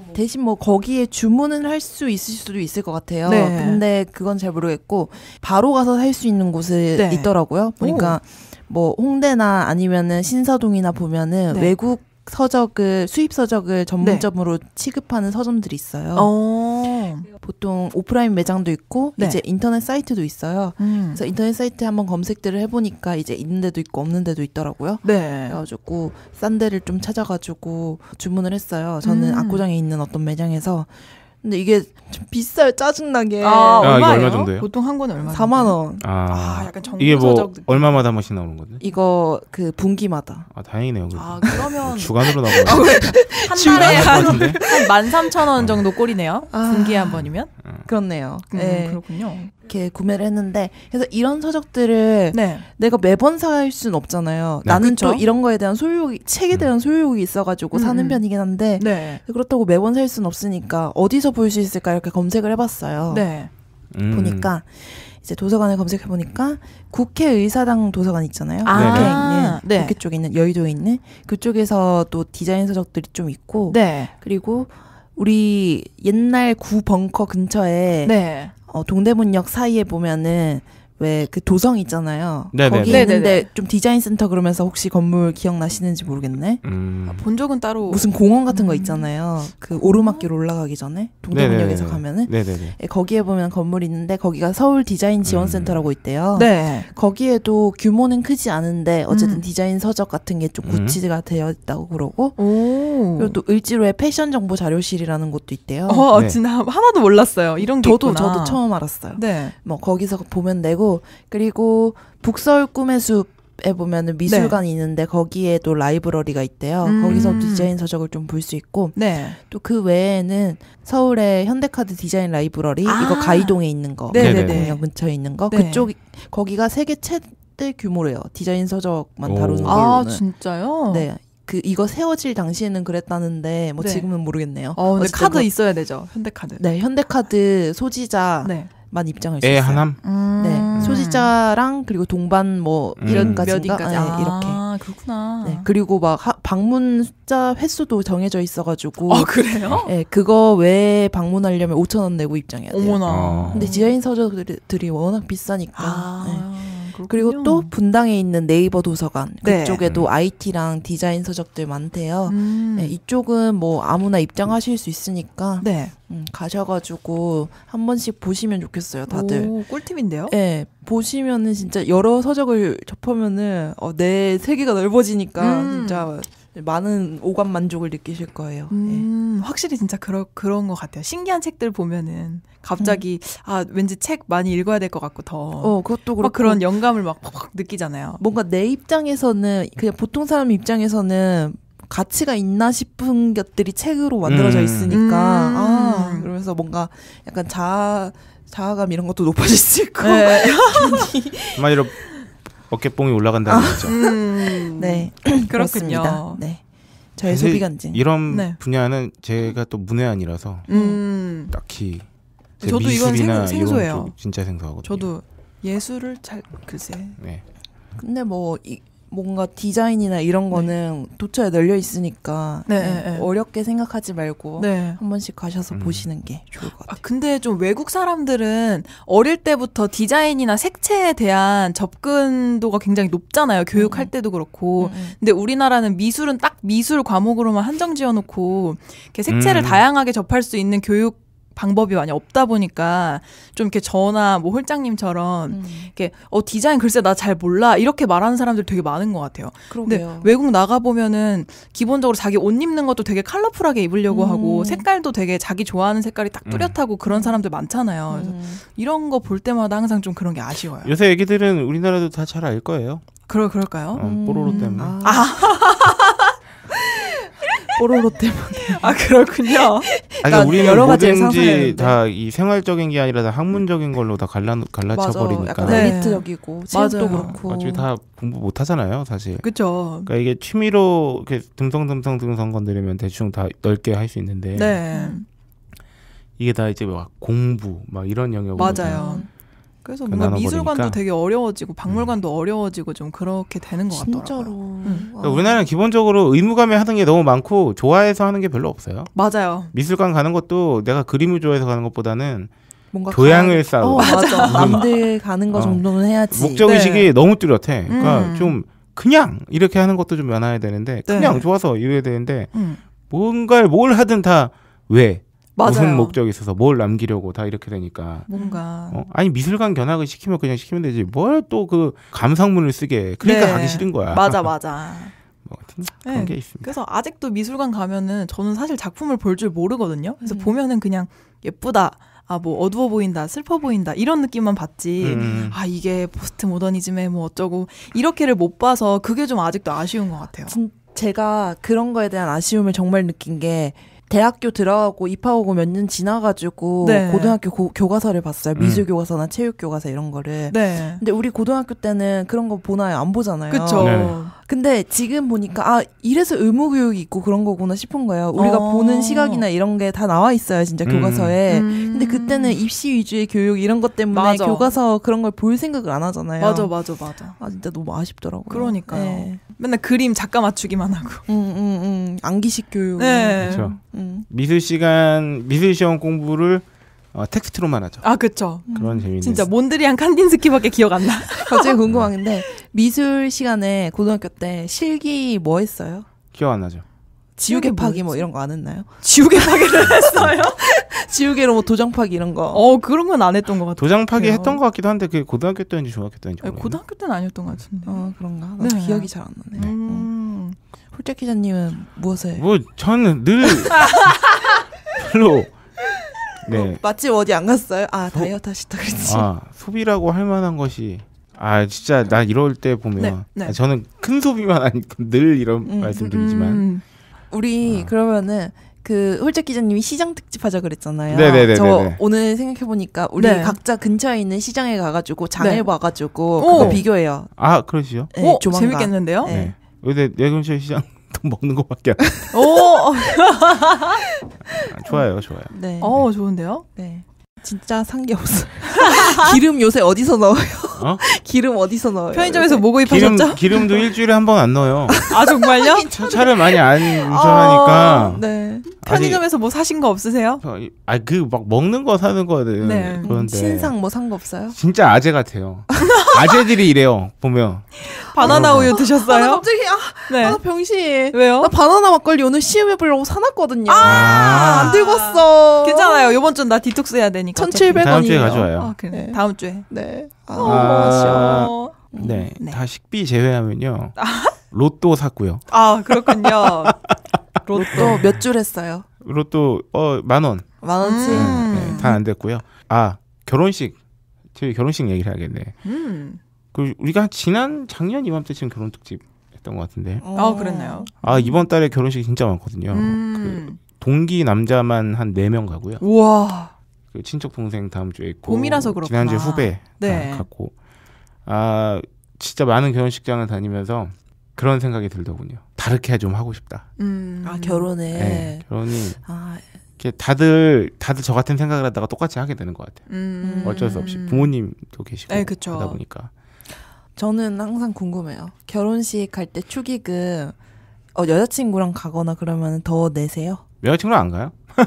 음. 대신 뭐 거기에 주문은 할수 있을 수도 있을 것 같아요. 네. 근데 그건 잘 모르겠고 바로 가서 살 수 있는 곳이 네. 있더라고요. 보니까 오. 뭐 홍대나 아니면은 신사동이나 보면은 네. 외국 서적을 수입 서적을 전문점으로 네. 취급하는 서점들이 있어요. 오. 어. 보통 오프라인 매장도 있고 네. 이제 인터넷 사이트도 있어요. 음. 그래서 인터넷 사이트 한번 검색들을 해보니까 이제 있는 데도 있고 없는 데도 있더라고요. 네. 그래가지고 싼 데를 좀 찾아가지고 주문을 했어요. 저는 음. 압구정에 있는 어떤 매장에서 근데 이게 좀 비싸요 짜증나게 아, 아 얼마예 얼마 정도예요? 보통 한 권에 얼마? 4만 원. 아, 아 약간 정 이게 뭐 느낌. 얼마마다 한 번씩 나오는 건데? 이거 그 분기마다. 아 다행이네요. 그래도. 아 그러면 (laughs) 주간으로 나오는 어, 한 (laughs) 달에 한만 삼천 원 정도 꼴이네요. 아. 분기 에한 번이면. 음. 그렇네요. 음, 네. 그렇군요. 이렇게 구매를 했는데 그래서 이런 서적들을 네. 내가 매번 살 수는 없잖아요. 네, 나는 그쵸? 또 이런 거에 대한 소유욕이 책에 음. 대한 소유욕이 있어가지고 음. 사는 음. 편이긴 한데 네. 그렇다고 매번 살 수는 없으니까 어디서 볼 수 있을까 이렇게 검색을 해봤어요. 네. 음. 보니까 이제 도서관을 검색해 보니까 국회의사당 도서관 있잖아요. 아, 국회 있는 네. 국회 쪽에 있는 여의도에 있는 그쪽에서 또 디자인 서적들이 좀 있고 네. 그리고 우리 옛날 구 벙커 근처에 네. 어, 동대문역 사이에 보면은 왜그 도성 있잖아요. 네네. 네, 거기 네네네. 데좀 네, 네, 디자인 센터 그러면서 혹시 건물 기억나시는지 모르겠네. 음. 아, 본 적은 따로 무슨 공원 같은 거 음. 있잖아요. 그 오르막길 올라가기 전에 동대문역에서 가면은 네네네. 예, 거기에 보면 건물이 있는데 거기가 서울 디자인 지원 음. 센터라고 있대요. 네. 거기에도 규모는 크지 않은데 어쨌든 음. 디자인 서적 같은 게 좀 구치가 음. 되어 있다고 그러고 오. 그리고 또 을지로에 패션 정보 자료실이라는 곳도 있대요. 어, 네. 진짜 하나도 몰랐어요. 이런 게 저도 있구나. 저도 처음 알았어요. 네. 뭐 거기서 보면 되고 그리고 북서울 꿈의 숲에 보면은 미술관이 네. 있는데 거기에도 라이브러리가 있대요. 음. 거기서 디자인 서적을 좀 볼 수 있고 네. 또그 외에는 서울의 현대카드 디자인 라이브러리 아. 이거 가이동에 있는 거, 네, 네, 네. 공연 근처에 있는 거 그쪽 거기가 세계 최대 규모래요. 디자인 서적만 다루는 아, 걸로는. 아 진짜요? 네. 그 이거 세워질 당시에는 그랬다는데 뭐 네. 지금은 모르겠네요. 어, 근데 카드 뭐, 있어야 되죠. 현대카드. 네, 현대카드 소지자만 네. 입장할 수 있어요. 애항암. 음. 네. 소지자랑 음. 그리고 동반 뭐 음. 이런까지인가 까 네, 아, 이렇게. 아, 그렇구나. 네, 그리고 막 하, 방문자 횟수도 정해져 있어가지고. 아 그래요? 네, 그거 외에 방문하려면 5천 원 내고 입장해야 돼요. 어머나. 근데 지하인 서적들이 워낙 비싸니까. 아. 네. 그리고또 분당에 있는 네이버 도서관 네. 그쪽에도 음. IT랑 디자인 서적들 많대요. 음. 네, 이쪽은 뭐 아무나 입장하실 수 있으니까 네. 음, 가셔가지고 한 번씩 보시면 좋겠어요, 다들. 오, 꿀팁인데요? 네, 보시면은 진짜 여러 서적을 접하면은 어, 내 세계가 넓어지니까 음. 진짜 많은 오감 만족을 느끼실 거예요. 음, 네. 확실히 진짜 그러, 그런 것 같아요. 신기한 책들 보면은 갑자기 음. 아 왠지 책 많이 읽어야 될 것 같고 더 어, 그것도 그렇고 그런 영감을 막 팍팍 느끼잖아요. 뭔가 내 입장에서는 그냥 보통 사람 입장에서는 가치가 있나 싶은 것들이 책으로 만들어져 음. 있으니까 음. 아 그러면서 뭔가 약간 자아 자아감 이런 것도 높아질 수 있고 네. (laughs) 한마디 어깨뽕이 올라간다는 아. 거죠. 음. 그렇습니다. 네. 저의 소비 간증. 이런 네. 분야는 제가 또 문외한이라서 음. 딱히 저도 이건 생, 소해요 진짜 생소하고 저도 예술을 잘 글쎄. 네. 근데 뭐 이, 뭔가 디자인이나 이런 네. 거는 네. 도처에 널려 있으니까 네, 네. 네, 네. 어렵게 생각하지 말고 한 번씩 가셔서 음. 보시는 게 좋을 것 아, 같아요. 아, 근데 좀 외국 사람들은 어릴 때부터 디자인이나 색채에 대한 접근도가 굉장히 높잖아요. 교육할 음. 때도 그렇고. 음. 음. 근데 우리나라는 미술은 딱 미술 과목으로만 한정 지어놓고 이렇게 색채를 음. 다양하게 접할 수 있는 교육 방법이 많이 없다 보니까 좀 이렇게 저나 뭐 홀장님처럼 음. 이렇게 어 디자인 글쎄 나 잘 몰라 이렇게 말하는 사람들 되게 많은 것 같아요. 그런데 외국 나가 보면은 기본적으로 자기 옷 입는 것도 되게 컬러풀하게 입으려고 음. 하고 색깔도 되게 자기 좋아하는 색깔이 딱 음. 뚜렷하고 그런 사람들 많잖아요. 음. 그래서 이런 거 볼 때마다 항상 좀 그런 게 아쉬워요. 요새 애기들은 우리나라도 다 잘 알 거예요. 그럴 그럴까요? 어, 뽀로로 때문에. 음. 아. (laughs) 뽀로로 때문에. (laughs) 아 그렇군요. 그러니까 아니, 그우리 여러 가지 다이 생활적인 게 아니라 다 학문적인 걸로 다 갈라 갈라쳐 버리니까. 네. 엘리트적이고 맞아요. 그렇고. 어차피 다 공부 못 하잖아요, 사실. 그렇죠. 그러니까 이게 취미로 이렇게 듬성듬성 듬성 건드리면 대충 다 넓게 할 수 있는데. 네. 음. 이게 다 이제 막 공부 막 이런 영역으로 맞아요. 그래서 뭔가 그 미술관도 되게 어려워지고 박물관도 음. 어려워지고 좀 그렇게 되는 것 진짜로. 같더라고요. 음. 응. 그러니 우리나라는 기본적으로 의무감에 하는 게 너무 많고 좋아해서 하는 게 별로 없어요. 맞아요. 미술관 가는 것도 내가 그림을 좋아해서 가는 것보다는 뭔가 교양을 쌓고 어, 맞아. 남들 음. 가는 거 어. 정도는 어. 해야지. 목적 의식이 네. 너무 뚜렷해. 그러니까 음. 좀 그냥 이렇게 하는 것도 좀 면해야 되는데 네. 그냥 네. 좋아서 이래야 되는데 음. 뭔가를 뭘 하든 다 왜? 맞아요. 무슨 목적이 있어서 뭘 남기려고 다 이렇게 되니까 뭔가 어, 아니 미술관 견학을 시키면 그냥 시키면 되지 뭘 또 그 감상문을 쓰게 그러니까 네. 가기 싫은 거야 맞아 (laughs) 맞아 뭐 그런 네. 게 있습니다 그래서 아직도 미술관 가면은 저는 사실 작품을 볼 줄 모르거든요 그래서 음. 보면은 그냥 예쁘다 아, 뭐, 어두워 보인다, 슬퍼 보인다, 이런 느낌만 봤지. 음. 아, 이게 포스트 모더니즘에 뭐 어쩌고, 이렇게를 못 봐서 그게 좀 아직도 아쉬운 것 같아요. 진, 제가 그런 거에 대한 아쉬움을 정말 느낀 게, 대학교 들어가고 입학하고 몇 년 지나가지고 네. 고등학교 고, 교과서를 봤어요. 음. 미술 교과서나 체육 교과서 이런 거를. 네. 근데 우리 고등학교 때는 그런 거 보나요? 안 보잖아요. 그렇 네. 근데 지금 보니까 아 이래서 의무 교육이 있고 그런 거구나 싶은 거예요. 우리가 어. 보는 시각이나 이런 게 다 나와 있어요, 진짜 음. 교과서에. 음. 근데 그때는 입시 위주의 교육 이런 것 때문에 맞아. 교과서 그런 걸 볼 생각을 안 하잖아요. 맞아, 맞아, 맞아. 아 진짜 너무 아쉽더라고요. 그러니까요. 네. 맨날 그림 작가 맞추기만 하고. 음, 음, 음. 암기식 교육. 네. 그렇죠. 음. 미술 시간, 미술 시험 공부를 어, 텍스트로만 하죠. 아, 그렇죠. 그런 재미 진짜 몬드리안 칸딘스키밖에 기억 안 나. 갑자기 (laughs) 궁금한 건데 미술 시간에 고등학교 때 실기 뭐 했어요? 기억 안 나죠. 지우개 파기 뭐, 뭐 이런 거 안 했나요? 지우개 파기를 (laughs) 했어요? 지우개로 뭐 도장 파기 이런 거. 어 그런 건 안 했던 것 같아요. 도장 파기 했던 것 같기도 한데 그게 고등학교 때인지 중학교 때인지 모네 고등학교 때는 아니었던 것 같은데. 어 그런가. 네. 기억이 잘 안 나네. 네. 음. 어. 홀짝 기자님은 무엇을? 뭐 저는 늘 별로. (laughs) 네. 어, 맛집 어디 안 갔어요? 아 소... 다이어트 하시다 그랬지. 아 소비라고 할 만한 것이 아 진짜 나 이럴 때 보면 네, 네. 아, 저는 큰 소비만 아니고 늘 이런 음, 음, 말씀드리지만 음, 우리 아. 그러면은 그 홀짝 기자님이 시장 특집 하자 그랬잖아요. 네네네네네. 저 오늘 생각해 보니까 우리 네. 각자 근처에 있는 시장에 가가지고 장을 네. 봐가지고 그거 비교해요. 아 그러시죠? 네, 오 조만간. 재밌겠는데요? 네. 근데 네. 내 근처 시장 (laughs) 돈 먹는 것밖에 안. 오. (laughs) 아, 좋아요, 좋아요. 네. 어 좋은데요? 네. 진짜 산 게 없어. (laughs) 기름 요새 어디서 넣어요? 어? (laughs) 기름 어디서 넣어요? 편의점에서 뭐 구입하셨죠? 기름, 도 일주일에 한 번 안 넣어요. (laughs) 아 정말요? 차를 많이 안 운전하니까. 어, 아, 네. 편의점에서 아니, 뭐 사신 거 없으세요? 아그 막 먹는 거 사는 거 네. 네. 그런데 신상 뭐 산 거 없어요? 진짜 아재 같아요. 아재들이 이래요 보면. 바나나 그러니까. 우유 드셨어요? 아, 갑자기 아, 네. 아, 병신. 왜요? 나 바나나 막걸리 오늘 시음해 보려고 사놨거든요. 아, 안 들고 왔어. 괜찮아요. 요번 주는 나 디톡스 해야 되니까. 1,700원이에요. 다음 주에 가져와요. 아, 그래. 네. 다음 주에. 네. 아, 아, 아 네. 음, 네. 다 식비 제외하면요. 아. 로또 샀고요. 아, 그렇군요. (laughs) 로또 몇줄 했어요? 로또 어, 만 원. 만 원치. 음. 네, 네, 다 안 됐고요. 아, 결혼식. 저희 결혼식 얘기를 하겠네. 음. 그 우리가 지난 작년 이맘때쯤 결혼 특집 했던 것 같은데. 어. 아 그랬나요? 아 이번 달에 결혼식 이 진짜 많거든요. 음. 그 동기 남자만 한4명 가고요. 우와. 그 친척 동생 다음 주에 있고 봄이라서 그렇구 지난주에 후배 네. 갔고 아 진짜 많은 결혼식장을 다니면서 그런 생각이 들더군요. 다르게 좀 하고 싶다. 음. 아 결혼에 네, 결혼이 아. 다들 다들 저 같은 생각을 하다가 똑같이 하게 되는 것 같아요. 음. 어쩔 수 없이 부모님도 계시고 에이, 네, 그쵸. 하다 보니까 저는 항상 궁금해요. 결혼식 갈 때 축의금 어, 여자친구랑 가거나 그러면 더 내세요? 여자친구랑 안 가요? (laughs)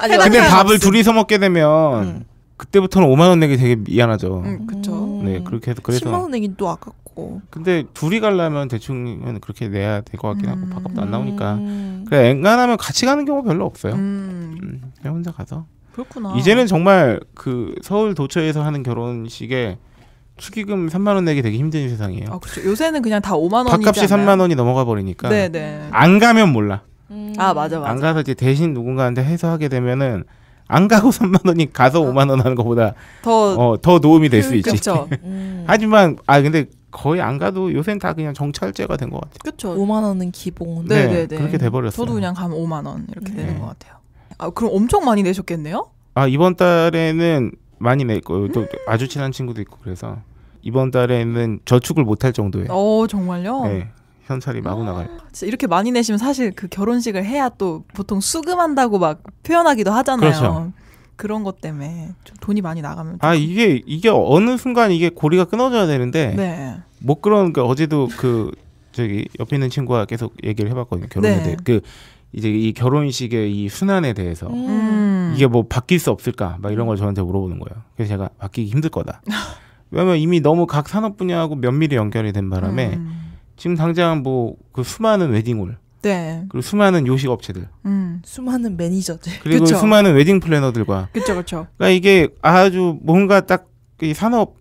아니, 근데 밥을 없음. 둘이서 먹게 되면 음. 그때부터는 5만 원 내기 되게 미안하죠. 음, 그렇죠. 네, 그렇게 해서 그래서 10만 원 내긴 또 아깝고. 근데 둘이 가려면 대충 그렇게 내야 될 것 같긴 음. 하고 밥값도 안 나오니까. 음. 그래 엔간하면 같이 가는 경우 별로 없어요. 음. 음, 그냥 혼자 가서. 그렇구나. 이제는 정말 그 서울 도처에서 하는 결혼식에 축의금 3만 원 내기 되게 힘든 세상이에요. 아, 그렇죠. 요새는 그냥 다 5만 원 밥값이 3만 원이 넘어가 버리니까. 네, 네. 안 가면 몰라. 음. 아, 맞아 맞아. 안 가서 이제 대신 누군가한테 해서 하게 되면은 안 가고 3만 (laughs) 원이 가서 어. 아. 5만 원 하는 것보다 더 어, 더 도움이 될수 그, 있지. 그렇죠. 음. (laughs) 하지만 아 근데 거의 안 가도 요새는 다 그냥 정찰제가 된 것 같아요. 그렇죠. 5만 원은 기본. 네, 네, 네. 네. 그렇게 돼 버렸어요. 저도 그냥 가면 5만 원 이렇게 네. 되는 것 같아요. 아, 그럼 엄청 많이 내셨겠네요? 아, 이번 달에는 많이 냈고 또 아주 친한 친구도 있고 그래서 이번 달에는 저축을 못할 정도예요. 어 정말요? 네. 현찰이 마구 어... 아, 나가요. 진짜 이렇게 많이 내시면 사실 그 결혼식을 해야 또 보통 수금한다고 막 표현하기도 하잖아요. 그렇죠. 그런 것 때문에 좀 돈이 많이 나가면 아 이게 이게 어느 순간 이게 고리가 끊어져야 되는데 네. 못 뭐 그러니까 그 어제도 그 저기 옆에 있는 친구가 계속 얘기를 해봤거든요 결혼에 네. 대해 그 이제 이 결혼식의 이 순환에 대해서 음. 음. 이게 뭐 바뀔 수 없을까? 막 이런 걸 저한테 물어보는 거예요. 그래서 제가 바뀌기 힘들 거다. 왜냐면 이미 너무 각 산업 분야하고 면밀히 연결이 된 바람에 음. 지금 당장 뭐 그 수많은 웨딩홀 네. 그리고 수많은 요식 업체들. 음, 수많은 매니저들. 그리고 그쵸. 수많은 웨딩 플래너들과. 그렇죠, 그렇죠. 그러니까 이게 아주 뭔가 딱 이 산업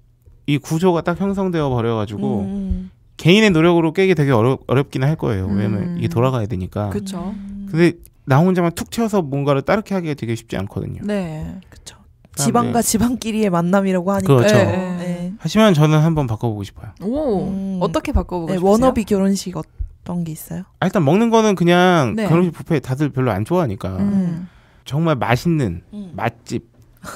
이 구조가 딱 형성되어 버려가지고 음. 개인의 노력으로 깨기 되게 어렵 어렵긴 할 거예요. 왜냐면 음. 이게 돌아가야 되니까. 그렇죠. 근데 나 혼자만 툭 튀어서 뭔가를 따르게 하기가 되게 쉽지 않거든요. 네, 그렇죠. 지방과 지방끼리의 만남이라고 하니까. 그렇죠. 네, 네. 네. 하지만 저는 한번 바꿔보고 싶어요. 오, 음. 어떻게 바꿔보고 네, 싶으요 워너비 결혼식 어떤 게 있어요? 아, 일단 먹는 거는 그냥 네. 결혼식 뷔페 다들 별로 안 좋아하니까 음. 정말 맛있는 음. 맛집 (laughs)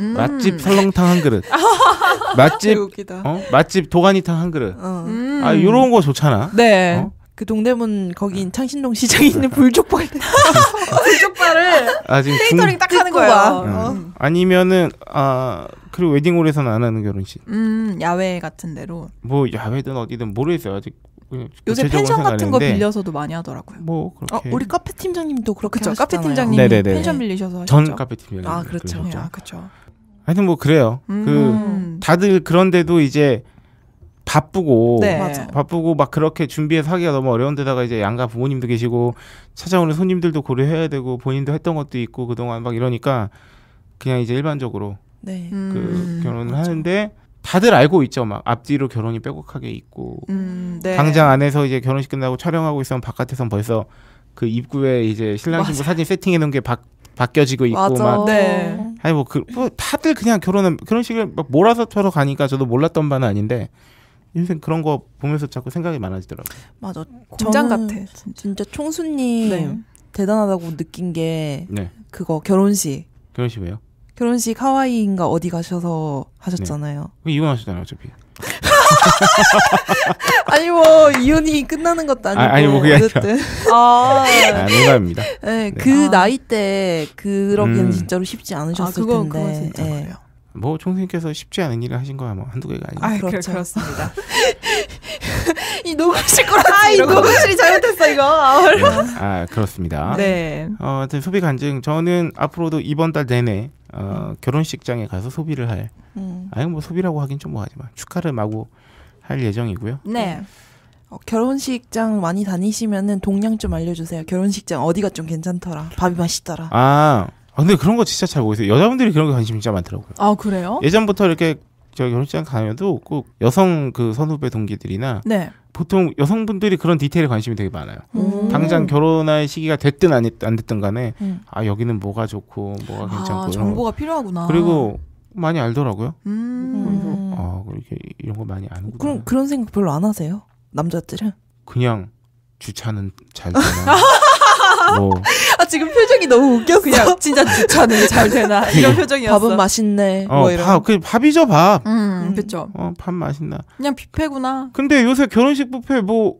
음. 맛집 설렁탕 한 그릇. (laughs) 맛집 어? 맛집 도가니탕 한 그릇. 어. 음. 아, 요런 거 좋잖아. 네. 어? 그 동대문 거기 창신동 시장에 있는 불족발 (laughs) 불족발을 아, 지이터링 중... 딱 하는 거야. 음. 어. 아니면은 아 그리고 웨딩홀에서는 안 하는 결혼식. 음 야외 같은 데로. 뭐 야외든 어디든 모르겠어요 아직. 그 요새 펜션 같은 거 빌려서도 많이 하더라고요. 뭐 그렇게. 어, 우리 카페 팀장님도 그렇게 그쵸, 카페 팀장님 펜션 빌리셔서 하셨죠. 전 카페 팀장님. 아 그렇죠. 그러죠아 그렇죠. 하여튼 뭐 그래요. 그 음. 그 다들 그런데도 이제 바쁘고 네. 바쁘고 막 그렇게 준비해서 하기가 너무 어려운데다가 이제 양가 부모님도 계시고 찾아오는 손님들도 고려해야 되고 본인도 했던 것도 있고 그동안 막 이러니까 그냥 이제 일반적으로 네. 그 음, 결혼을 그렇죠. 하는데 다들 알고 있죠 막 앞뒤로 결혼이 빼곡하게 있고 음, 네. 당장 안에서 이제 결혼식 끝나고 촬영하고 있으면 바깥에선 벌써 그 입구에 이제 신랑 맞아. 신부 사진 세팅해 놓은 게 바, 바뀌어지고 있고 막 네. 아니 뭐그 뭐 다들 그냥 결혼은 결혼식을 막 몰아서 쳐러 가니까 저도 몰랐던 바는 아닌데 인생 그런 거 보면서 자꾸 생각이 많아지더라고요. 맞아. 공장 같아. 진짜, 진짜 총수님 네. 대단하다고 느낀 게 네. 그거 결혼식. 결혼식 왜요? 결혼식 하와이인가 어디 가셔서 하셨잖아요. 네. 이혼하셨잖아요, 어차피. (laughs) 아니 뭐 이혼이 끝나는 것도 아니고 아, 니뭐 그게 어쨌든 (laughs) 아. 아, 농담입니다. 네, 네, 그 아. 나이 때 그러기는 음. 진짜로 쉽지 않으셨을 아, 그거, 텐데. 그거 진짜 네. 그래요. 뭐 총수님께서 쉽지 않은 일을 하신 거야 뭐 한두 개가 아니고. 아 그렇죠. 그렇습니다. (laughs) 이 녹음실 거라. 아이 녹음실이 잘못했어 이거. 아, 예. 아 그렇습니다. 네. 어, 하여튼 소비 간증 저는 앞으로도 이번 달 내내 어, 음. 결혼식장에 가서 소비를 할. 음. 아니 뭐 소비라고 하긴 좀 뭐하지만 축하를 마구 할 예정이고요. 네. 어, 결혼식장 많이 다니시면은 동향 좀 알려주세요. 결혼식장 어디가 좀 괜찮더라. 밥이 맛있더라. 아 아, 근데 그런 거 진짜 잘 모르겠어요. 여자분들이 그런 거 관심 진짜 많더라고요. 아, 그래요? 예전부터 이렇게 저 결혼식장 가면도 꼭 여성 그 선후배 동기들이나 네. 보통 여성분들이 그런 디테일에 관심이 되게 많아요. 오. 음. 당장 결혼할 시기가 됐든 안, 됐, 안 됐든 간에 음. 아 여기는 뭐가 좋고 뭐가 괜찮고 아, 정보가 필요하구나. 그리고 많이 알더라고요. 음. 그래서 아 이렇게 이런 거 많이 아는구나. 그럼 그런 생각 별로 안 하세요? 남자들은? 그냥 주차는 잘 되나? (laughs) 뭐 지금 표정이 너무 웃겨 그냥 (laughs) 진짜 주차는 잘 되나 (laughs) 이런 표정이었어. 밥은 맛있네. 어, 뭐 이런. 밥, 그 밥이죠 밥. 음, 음. 그렇죠. 어, 밥 맛있나. 그냥 뷔페구나. 근데 요새 결혼식 뷔페 뭐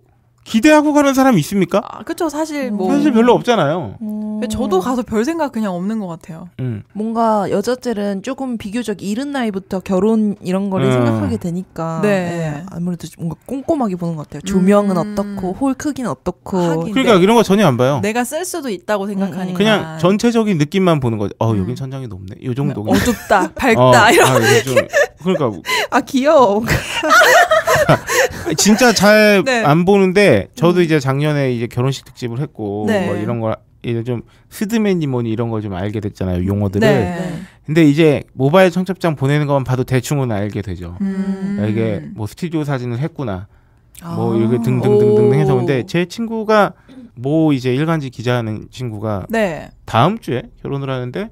기대하고 가는 사람 있습니까? 아, 그쵸 사실 음. 뭐 사실 별로 없잖아요. 음. 저도 가서 별 생각 그냥 없는 것 같아요. 음. 뭔가 여자들은 조금 비교적 이른 나이부터 결혼 이런 거를 음. 생각하게 되니까 네. 네. 아무래도 뭔가 꼼꼼하게 보는 것 같아요. 음. 조명은 어떻고 홀 크기는 어떻고 하긴, 그러니까 네. 이런 거 전혀 안 봐요. 내가 쓸 수도 있다고 음, 생각하니까 그냥 전체적인 느낌만 보는 거죠. 어 여긴 천장이 높네. 요 정도 어둡다 밝다 어, 이런. 아, 그러니까 아 귀여워. (laughs) 진짜 잘안 (laughs) 네. 보는데 저도 음. 이제 작년에 이제 결혼식 특집을 했고 뭐 네. 뭐 이런 걸 이제 좀 스드맨이 뭐니 이런 걸 좀 알게 됐잖아요 용어들을. 네. 근데 이제 모바일 청첩장 보내는 것만 봐도 대충은 알게 되죠. 음. 아, 이게 뭐 스튜디오 사진을 했구나. 아. 뭐 이렇게 등등등등 해서 근데 제 친구가 뭐 이제 일간지 기자하는 친구가 네. 다음 주에 결혼을 하는데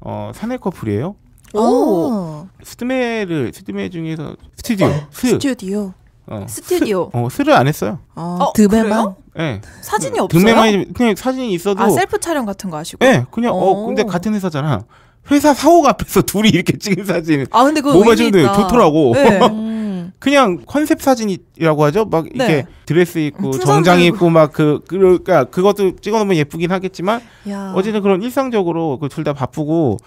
어 사내 커플이에요. 오. 스드메를 스드메 중에서 스튜디오. 어, 스. 스튜디오. 어. 스튜디오. 스, 어, 스를 안 했어요. 어, 드메만? 어, 예. 네. 사진이 어. 없어요. 드메만 그냥 사진이 있어도 아, 셀프 촬영 같은 거 하시고. 예. 네, 그냥 오. 어, 근데 같은 회사잖아. 회사 사옥 앞에서 (laughs) 둘이 이렇게 찍은 사진. 아, 근데 그거 뭐가 좋은데 좋더라고. 네. (laughs) 그냥 컨셉 사진이라고 하죠. 막 네. 이렇게 드레스 입고 정장 입고 막 그 그러니까 그것도 찍어 놓으면 예쁘긴 하겠지만 어쨌든 그런 일상적으로 그 둘 다 바쁘고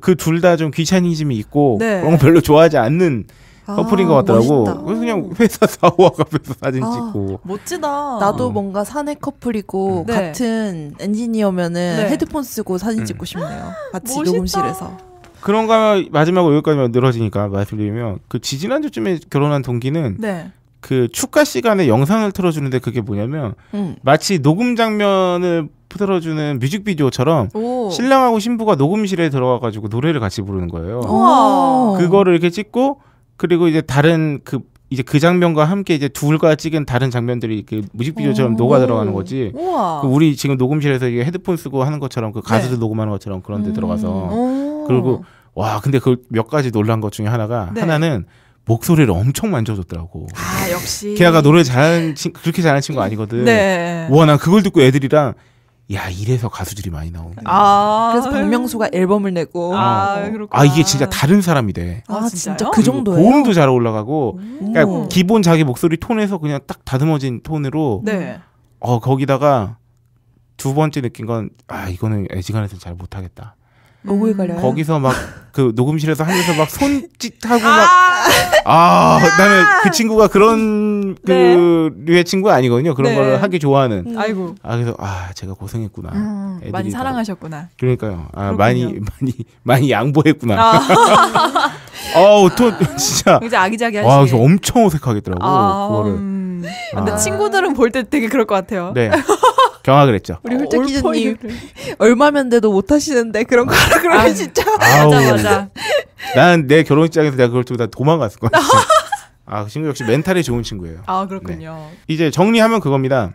그둘다좀 그 귀차니즘이 있고 네. 그런 거 별로 좋아하지 않는 아, 커플인 것 같더라고. 그래서 그냥 회사 사오아가면서 사진 아, 찍고. 멋지다. 나도 음. 뭔가 사내 커플이고 음. 네. 같은 엔지니어면은 네. 헤드폰 쓰고 사진 음. 찍고 싶네요. 같이 녹음실에서. 그런가 마지막으로 여기까지만 늘어지니까 말씀드리면 그 지지난주쯤에 결혼한 동기는 네. 그 축가 시간에 영상을 틀어주는데 그게 뭐냐면 음. 마치 녹음 장면을 틀어주는 뮤직비디오처럼 오. 신랑하고 신부가 녹음실에 들어와가지고 노래를 같이 부르는 거예요. 우 그거를 이렇게 찍고 그리고 이제 다른 그 이제 그 장면과 함께 이제 둘과 찍은 다른 장면들이 그 뮤직비디오처럼 녹아 들어가는 거지. 그 우리 지금 녹음실에서 이게 헤드폰 쓰고 하는 것처럼 그 네. 가수들 네. 녹음하는 것처럼 그런 데 들어가서 음. 그리고 와 근데 그 몇 가지 놀란 것 중에 하나가 네. 하나는 목소리를 엄청 만져줬더라고. 아 역시. 걔가 노래 잘하는 친 그렇게 잘하는 친구 아니거든. 네. 와나 그걸 듣고 애들이랑 야 이래서 가수들이 많이 나오는. 아 그래서 박명수가 앨범을 내고. 아, 어. 그렇구나. 아 이게 진짜 다른 사람이 돼. 아, 아 진짜 그 음, 정도예요. 고음도 잘 올라가고. 그러니까 기본 자기 목소리 톤에서 그냥 딱 다듬어진 톤으로. 네. 어 거기다가 두 번째 느낀 건 아 이거는 애지간해서 잘 못하겠다. 목을 걸려요. 음. 거기서 막 그 녹음실에서 하면서 막 손짓하고 아. 막 아, 나는 그 아. 친구가 그런 음. 그 네. 류의 친구 아니거든요. 그런 네. 걸 하기 좋아하는. 음. 아이고. 아 그래서 아 제가 고생했구나. 음, 많이 사랑하셨구나. 그러니까요. 아 그렇군요. 많이 많이 많이 양보했구나. 아. (laughs) 어우 또 진짜. 이제 아기자기하시. 와 그래서 엄청 어색하겠더라고 아, 그거를. 음. 아. 근데 친구들은 볼 때 되게 그럴 것 같아요. 네. (laughs) 경악을 했죠. 우리 훌쩍 아, 기자님 (laughs) 얼마면 돼도 못 하시는데 그런 거라 그러면 아, 진짜. 아우, 맞아 맞아. 나내 결혼 입장에서 내가 그걸 두고 난 도망갔을 거야. (laughs) 아, 그 친구 역시 멘탈이 좋은 친구예요. 아, 그렇군요. 네. 이제 정리하면 그겁니다.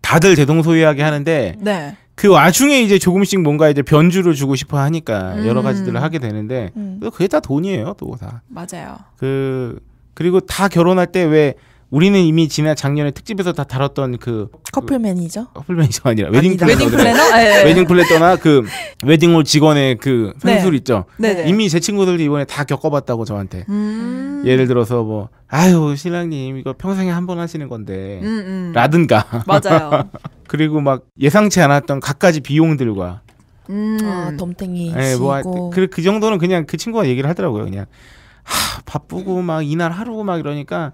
다들 대동소이하게 하는데 네. 그 와중에 이제 조금씩 뭔가 이제 변주를 주고 싶어 하니까 음. 여러 가지들을 하게 되는데 음. 그게 다 돈이에요, 또 다. 맞아요. 그 그리고 다 결혼할 때왜 우리는 이미 지난 작년에 특집에서 다 다뤘던 그 커플 매니저? 커플 매니저가 아니라 웨딩 아니다. 플래너. 웨딩 플래너? 네. 웨딩 플래너나 그 웨딩홀 직원의 그 상술 네. 있죠. 네, 네. 이미 제친구들도 이번에 다 겪어봤다고 저한테. 음... 예를 들어서 뭐 아유 신랑님 이거 평생에 한 번 하시는 건데 음, 음. 라든가. 맞아요. (laughs) 그리고 막 예상치 않았던 갖가지 비용들과. 음. 아, 덤탱이. 네, 뭐그 그 정도는 그냥 그 친구가 얘기를 하더라고요. 그냥 하, 바쁘고 막 이날 하루고 막 이러니까.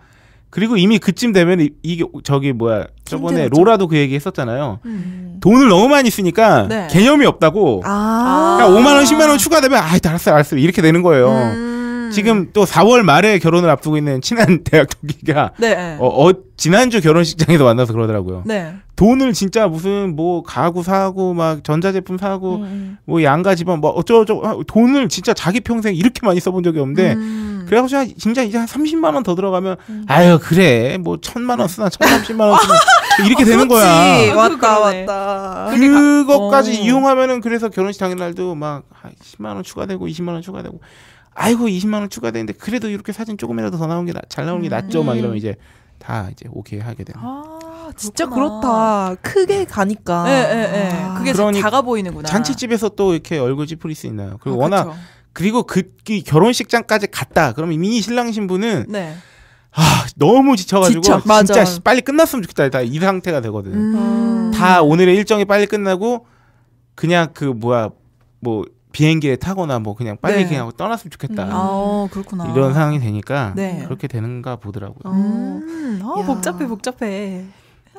그리고 이미 그쯤 되면 이, 게 저기 뭐야 저번에 로라도 그 얘기 했었잖아요. 음. 돈을 너무 많이 쓰니까 네. 개념이 없다고. 아. 그러니 5만 원, 10만 원 추가되면 아, 알았어요, 알았어 이렇게 되는 거예요. 음. 지금 또 4월 말에 결혼을 앞두고 있는 친한 (laughs) 대학 동기가 네. 어, 어, 지난주 결혼식장에서 만나서 그러더라고요. 네. 돈을 진짜 무슨 뭐 가구 사고 막 전자제품 사고 음. 음. 뭐 양가 집안 뭐 어쩌고 저쩌고 아, 돈을 진짜 자기 평생 이렇게 많이 써본 적이 없는데. 음. 음. 그래가지고 한, 진짜 이제 한 30만 원 더 들어가면 음. 아유 그래 뭐 천만 원 쓰나 천삼십만 원 쓰나 (laughs) 이렇게 되는 아, 그렇지. 거야. 왔다 왔다. 그것까지 어. 이용하면은 그래서 결혼식 당일날도 막 10만 아, 원 추가되고 20만 원 추가되고 아이고 20만 원 추가되는데 그래도 이렇게 사진 조금이라도 더 나온 게잘 나온는게 음. 낫죠. 막 이러면 이제 다 이제 오케이 하게 되는. 아. 진짜 그렇구나. 그렇다. 크게 네. 가니까. 예, 예, 예. 그게 그러니 작아 보이는구나. 잔치집에서 또 이렇게 얼굴 찌푸릴 수 있나요? 그리고 아, 워낙 그쵸. 그리고 그 결혼식장까지 갔다. 그러면 이 미니 신랑 신부는 네. 아, 너무 지쳐가지고 지쳐. 진짜 맞아. 빨리 끝났으면 좋겠다. 다이 상태가 되거든. 음. 다 오늘의 일정이 빨리 끝나고 그냥 그 뭐야 뭐 비행기에 타거나 뭐 그냥 빨리 네. 그냥 떠났으면 좋겠다. 음. 아, 그렇구나. 이런 상황이 되니까 네. 그렇게 되는가 보더라고요. 음. 어, 복잡해 복잡해.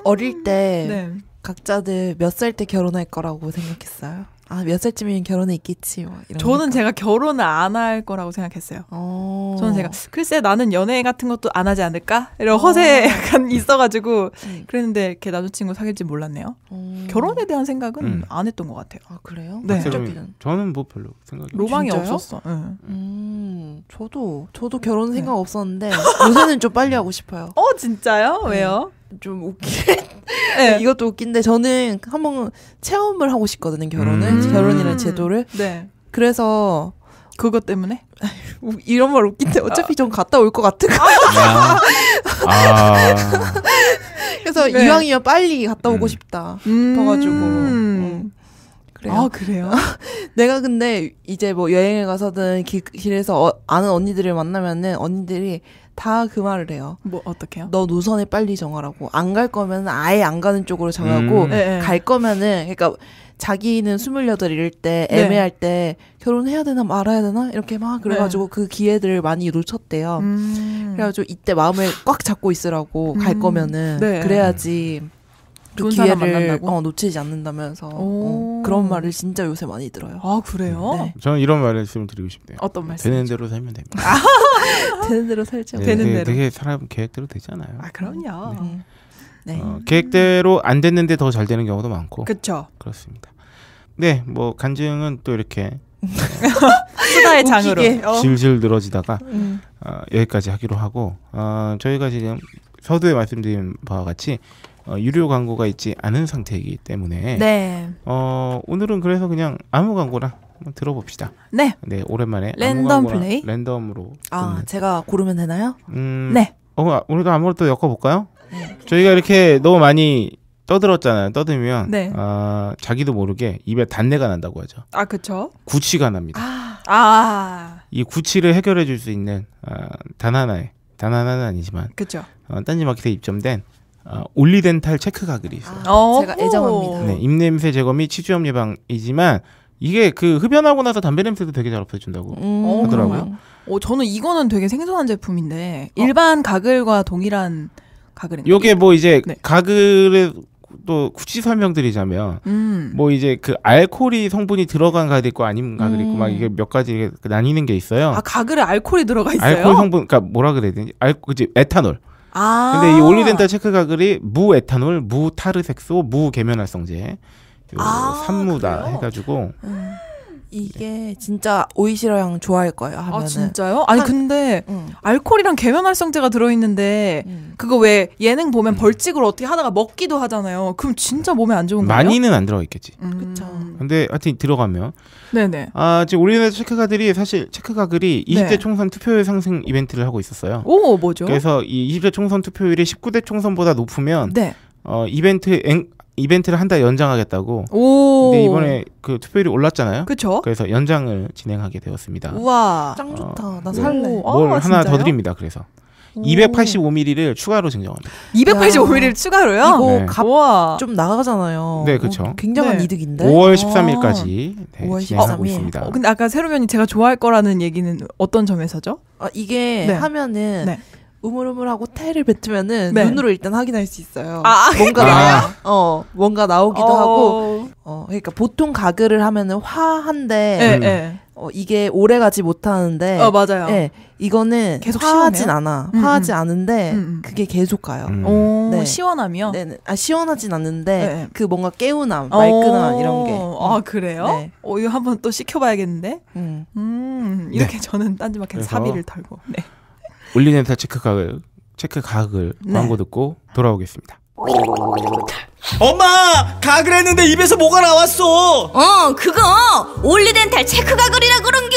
어릴 때 네. 각자들 몇 살 때 결혼할 거라고 생각했어요? 아몇 살쯤이면 결혼에 있겠지. 뭐 이런 저는 생각. 제가 결혼을 안 할 거라고 생각했어요. 오. 어. 저는 제가 글쎄 나는 연애 같은 것도 안 하지 않을까 이런 어. 허세 오. 약간 (laughs) 있어가지고 네. 그랬는데 이렇게 남자친구 사귈지 몰랐네요. 오. 어. 결혼에 대한 생각은 음. 안 했던 것 같아요. 아 그래요? 네. 저는 뭐 별로 생각이 로망이 진짜요? 없었어. 네. 음, 저도 저도 결혼 네. 생각 없었는데 요새는 좀 빨리 하고 싶어요. 어 진짜요? 네. 왜요? 좀웃기 (laughs) 네. 이것도 웃긴데 저는 한 번 체험을 하고 싶거든요 결혼을 음. 결혼이라는 제도를 네. 그래서 그것 때문에 (laughs) 이런 말 웃긴데 어차피 아. 전 갔다 올 것 같은 거 아. 아. 아. 그래서 네. 이왕이면 빨리 갔다 오고 음. 싶다 싶어가지고 음. 음. 어. 그래요. 아, 그래요? (laughs) 내가 근데 이제 뭐 여행을 가서든 길, 길에서 어, 아는 언니들을 만나면은 언니들이 다그 말을 해요. 뭐 어떻게요? 너 노선에 빨리 정하라고. 안 갈 거면 아예 안 가는 쪽으로 정하고 음. 예, 예. 갈 거면은 그러니까 자기는 스물여덟일 때 네. 애매할 때 결혼해야 되나 말아야 되나 이렇게 막 네. 그래가지고 그 기회들을 많이 놓쳤대요. 음. 그래가지고 이때 마음을 꽉 잡고 있으라고 갈 음. 거면은 네. 그래야지. 그 기회를 어, 놓치지 않는다면서 어, 그런 말을 진짜 요새 많이 들어요. 아 그래요? 네. 저는 이런 말씀을 드리고 싶네요. 어떤 말 되는 대로 살면 됩니다. 아. (laughs) 되는 대로 살죠. 네, 되는 되게, 대로. 되게 사람 계획대로 되잖아요. 아 그럼요. 네. 음. 네. 어, 계획대로 안 됐는데 더 잘 되는 경우도 많고. 그렇죠. 그렇습니다. 네, 뭐 간증은 또 이렇게 어. (laughs) 수다의 장으로 어. 질질 늘어지다가 음. 어, 여기까지 하기로 하고 어, 저희가 지금 서두에 말씀드린 바와 같이 어, 유료 광고가 있지 않은 상태이기 때문에 네. 어, 오늘은 그래서 그냥 아무 광고나 한번 들어봅시다. 네. 네 오랜만에 랜덤 플레이 랜덤으로. 아 듣는. 제가 고르면 되나요? 음, 네. 어, 아, 오늘도 아무것도 엮어볼까요? 네. 저희가 이렇게 너무 많이 떠들었잖아요. 떠들면 네. 어, 자기도 모르게 입에 단내가 난다고 하죠. 아 그렇죠. 구취가 납니다. 아, 아. 이 구취를 해결해 줄 수 있는 어, 단 하나의 단 하나는 아니지만 그렇죠. 어, 딴지마켓에 입점된 어, 올리덴탈 체크 가글이 있어요. 아, 어? 제가 애정합니다. 네, 입냄새 제거 및 치주염 예방이지만 이게 그 흡연하고 나서 담배 냄새도 되게 잘 없애준다고 음. 어, 하더라고요. 어, 저는 이거는 되게 생소한 제품인데 어? 일반 가글과 동일한 가글인가요? 요게 뭐 이제 네. 가글에 또 굳이 설명드리자면 음. 뭐 이제 그 알코올이 성분이 들어간 가글 있고 아닌 가글 음. 있고 막 이게 몇 가지 나뉘는 게 있어요. 아 가글에 알코올이 들어가 있어요? 알코올 성분 그러니까 뭐라 그래야 되지? 알코 이제 에탄올. 아 근데 이 올리덴탈 체크 가글이 무에탄올, 무타르색소, 무계면활성제 요 아, 산무다 그래요? 해가지고 음. 이게 진짜 오이시러 향 좋아할 거예요. 아, 하면은. 아 진짜요? 아니 한, 근데 응. 알코올이랑 계면활성제가 들어있는데 응. 음. 그거 왜 예능 보면 음. 벌칙으로 어떻게 하다가 먹기도 하잖아요. 그럼 진짜 몸에 안 좋은 거예요? 많이는 안 들어있겠지. 음. 그렇죠. 근데 하여튼 들어가면 네네. 아 지금 우리나라 체크가들이 사실 체크가글이 20대 네. 총선 투표율 상승 이벤트를 하고 있었어요. 오 뭐죠? 그래서 이 20대 총선 투표율이 19대 총선보다 높으면 네. 어 이벤트 앵, 이벤트를 한 달 연장하겠다고. 오. 근데 이번에 그 투표율이 올랐잖아요. 그렇 그래서 연장을 진행하게 되었습니다. 우와. 짱 어, 좋다. 어, 나 네. 살래. 오. 뭘 아, 하나 더 드립니다. 그래서. 285mm를 추가로 증정합니다. 285mm를 추가로요? 이거 네. 값좀 나가잖아요. 네, 그렇 어, 굉장한 네. 이득인데. 5월 13일까지 아. 네, 5월 13일. 진행하고 있습니다. 어, 근데 아까 새로면이 제가 좋아할 거라는 얘기는 어떤 점에서죠? 아, 이게 네. 하면은 네. 우물우물하고 테를 뱉으면은 네. 눈으로 일단 확인할 수 있어요. 아, 아 뭔가 나, 어, 뭔가 나오기도 어... 하고, 어, 그러니까 보통 가글을 하면은 화한데, 네, 음. 네, 어, 이게 오래 가지 못하는데, 어, 맞아요. 예, 이거는 계속 화하진 시원해요? 않아. 음, 화하지 음. 않은데, 음, 음. 그게 계속 가요. 음. 오, 네. 시원하며? 네, 네, 아, 시원하진 않는데, 네. 그 뭔가 깨운함, 어. 말끈함, 이런 게. 아, 그래요? 네. 어, 이거 한번 또 시켜봐야겠는데? 음, 이렇게 저는 딴지마켓 사비를 털고, 네. 올리엔탈 체크 가을 체크 가을 네. 광고 듣고 돌아오겠습니다. 엄마! 가글 했는데 입에서 뭐가 나왔어! 어, 그거! 올리덴탈 체크 가글이라 그런겨!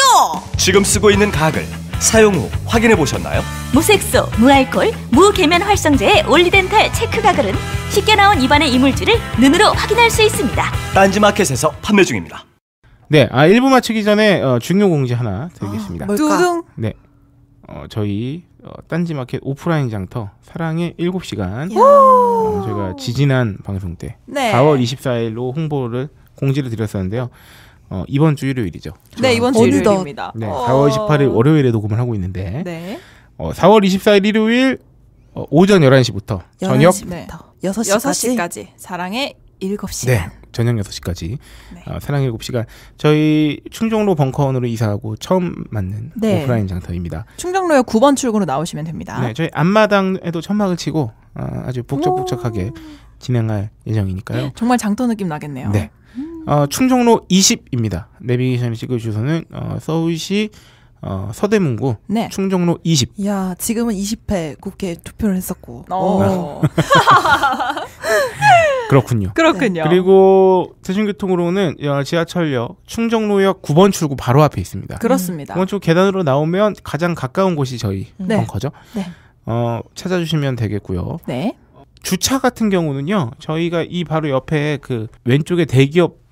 지금 쓰고 있는 가글, 사용 후 확인해 보셨나요? 무색소, 무알콜, 무계면 활성제의 올리덴탈 체크 가글은 쉽게 나온 입안의 이물질을 눈으로 확인할 수 있습니다. 딴지마켓에서 판매 중입니다. 네, 아 1부 마치기 전에 어, 중요 공지 하나 드리겠습니다. 아, 뭘까? 네, 어, 저희 어, 딴지마켓 오프라인 장터 사랑의 7시간 어, 제가 지지난 방송 때 네. 4월 24일로 홍보를 공지를 드렸었는데요. 어, 이번 주 일요일이죠. 네, 이번 주 일요일입니다. 네, 4월 어. 2 8일 월요일에 녹음을 하고 있는데 네. 어, 4월 24일 일요일 어, 오전 11시부터 저녁 11시부터 네. 6시까지, 6시까지 사랑의 7시간. 네. 저녁 6시까지 네. 어, 아, 사랑 의 7시가 저희 충정로 벙커원으로 이사하고 처음 맞는 네. 오프라인 장터입니다. 충정로에 9번 출구로 나오시면 됩니다. 네, 저희 앞마당에도 천막을 치고 어, 아주 북적북적하게 진행할 예정이니까요. 네, 정말 장터 느낌 나겠네요. 네. 음. 어, 충정로 20입니다. 내비게이션을 찍을 주소는 어, 서울시 어, 서대문구 네. 충정로 20. 야 지금은 20회 국회 투표를 했었고. 어. (laughs) (laughs) 그렇군요. 그렇군요. 네. 그리고 대중교통으로는 지하철역 충정로역 9번 출구 바로 앞에 있습니다. 그렇습니다. 9번 음. 출구 계단으로 나오면 가장 가까운 곳이 저희 네. 벙커죠. 네. 어, 찾아주시면 되겠고요. 네. 주차 같은 경우는요. 저희가 이 바로 옆에 그 왼쪽에 대기업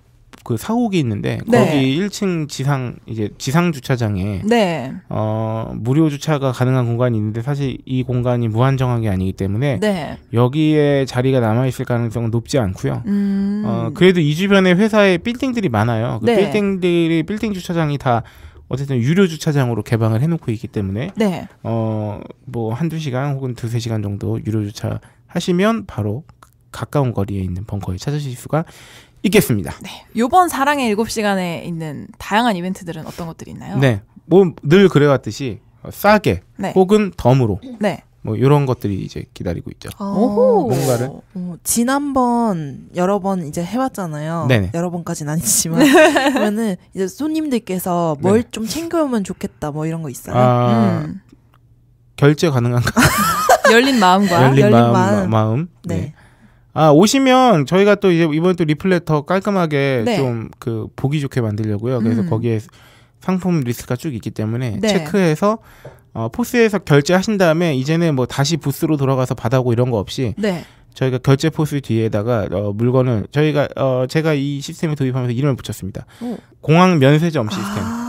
그 사옥이 있는데 네. 거기 1층 지상 이제 지상 주차장에 네. 어 무료 주차가 가능한 공간이 있는데 사실 이 공간이 무한정하게 아니기 때문에 네. 여기에 자리가 남아 있을 가능성은 높지 않고요. 음. 어 그래도 이 주변에 회사의 빌딩들이 많아요. 그 네. 빌딩들이 빌딩 주차장이 다 어쨌든 유료 주차장으로 개방을 해놓고 있기 때문에 네. 어뭐 한두 시간 혹은 두세 시간 정도 유료 주차 하시면 바로 가까운 거리에 있는 벙커에 찾으실 수가 있겠습니다. 네. 요번 사랑의 7시간에 있는 다양한 이벤트들은 어떤 것들이 있나요? 네. 뭐 늘 그래왔듯이 어, 싸게 네. 혹은 덤으로 네. 뭐요런 것들이 이제 기다리고 있죠. 어. 오호. 뭔가를 오, 어, 지난번 여러 번 이제 해왔잖아요. 여러 번까지는 아니지만 (laughs) 그러면은 이제 손님들께서 뭘 좀 챙겨오면 좋겠다 뭐 이런 거 있어요. 아, 음. 결제 가능한가? (laughs) 열린 마음과 열린, 열린 마음, 마음. 마음. 네. 네. 아 오시면 저희가 또 이제 이번 또 리플레터 깔끔하게 네. 좀그 보기 좋게 만들려고요. 그래서 음. 거기에 상품 리스트가 쭉 있기 때문에 네. 체크해서 어, 포스에서 결제하신 다음에 이제는 뭐 다시 부스로 돌아가서 받아오고 이런 거 없이 네. 저희가 결제 포스 뒤에다가 어, 물건을 저희가 어, 제가 이 시스템을 도입하면서 이름을 붙였습니다. 오. 공항 면세점 아. 시스템, 아~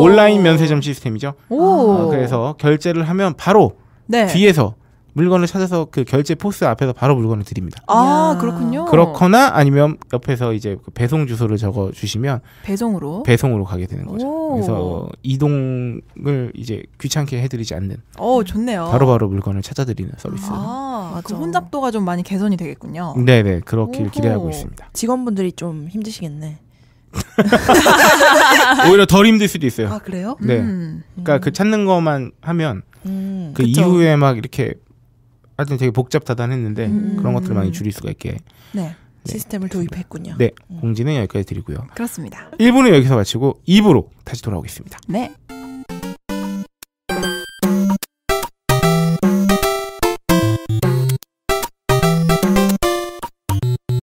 온라인 면세점 시스템이죠. 어, 그래서 결제를 하면 바로 네. 뒤에서 물건을 찾아서 그 결제 포스 앞에서 바로 물건을 드립니다. 아 야. 그렇군요. 그렇거나 아니면 옆에서 이제 그 배송 주소를 적어 주시면 배송으로 배송으로 가게 되는 거죠. 오. 그래서 어, 이동을 이제 귀찮게 해드리지 않는. 어 좋네요. 바로바로 물건을 찾아드리는 서비스. 아, 그 혼잡도가 좀 많이 개선이 되겠군요. 네네 그렇길 기대하고 있습니다. 직원분들이 좀 힘드시겠네. (laughs) 오히려 덜 힘들 수도 있어요. 아 그래요? 네. 음. 그러니까 그 찾는 것만 하면 음, 그 그쵸. 이후에 막 이렇게 하여튼 되게 복잡다단했는데 음. 그런 것들을 많이 줄일 수가 있게 네. 네. 시스템을 도입했군요. 네, 음. 공지는 여기까지 드리고요. 그렇습니다. 1부는 여기서 마치고 2부로 다시 돌아오겠습니다. 네.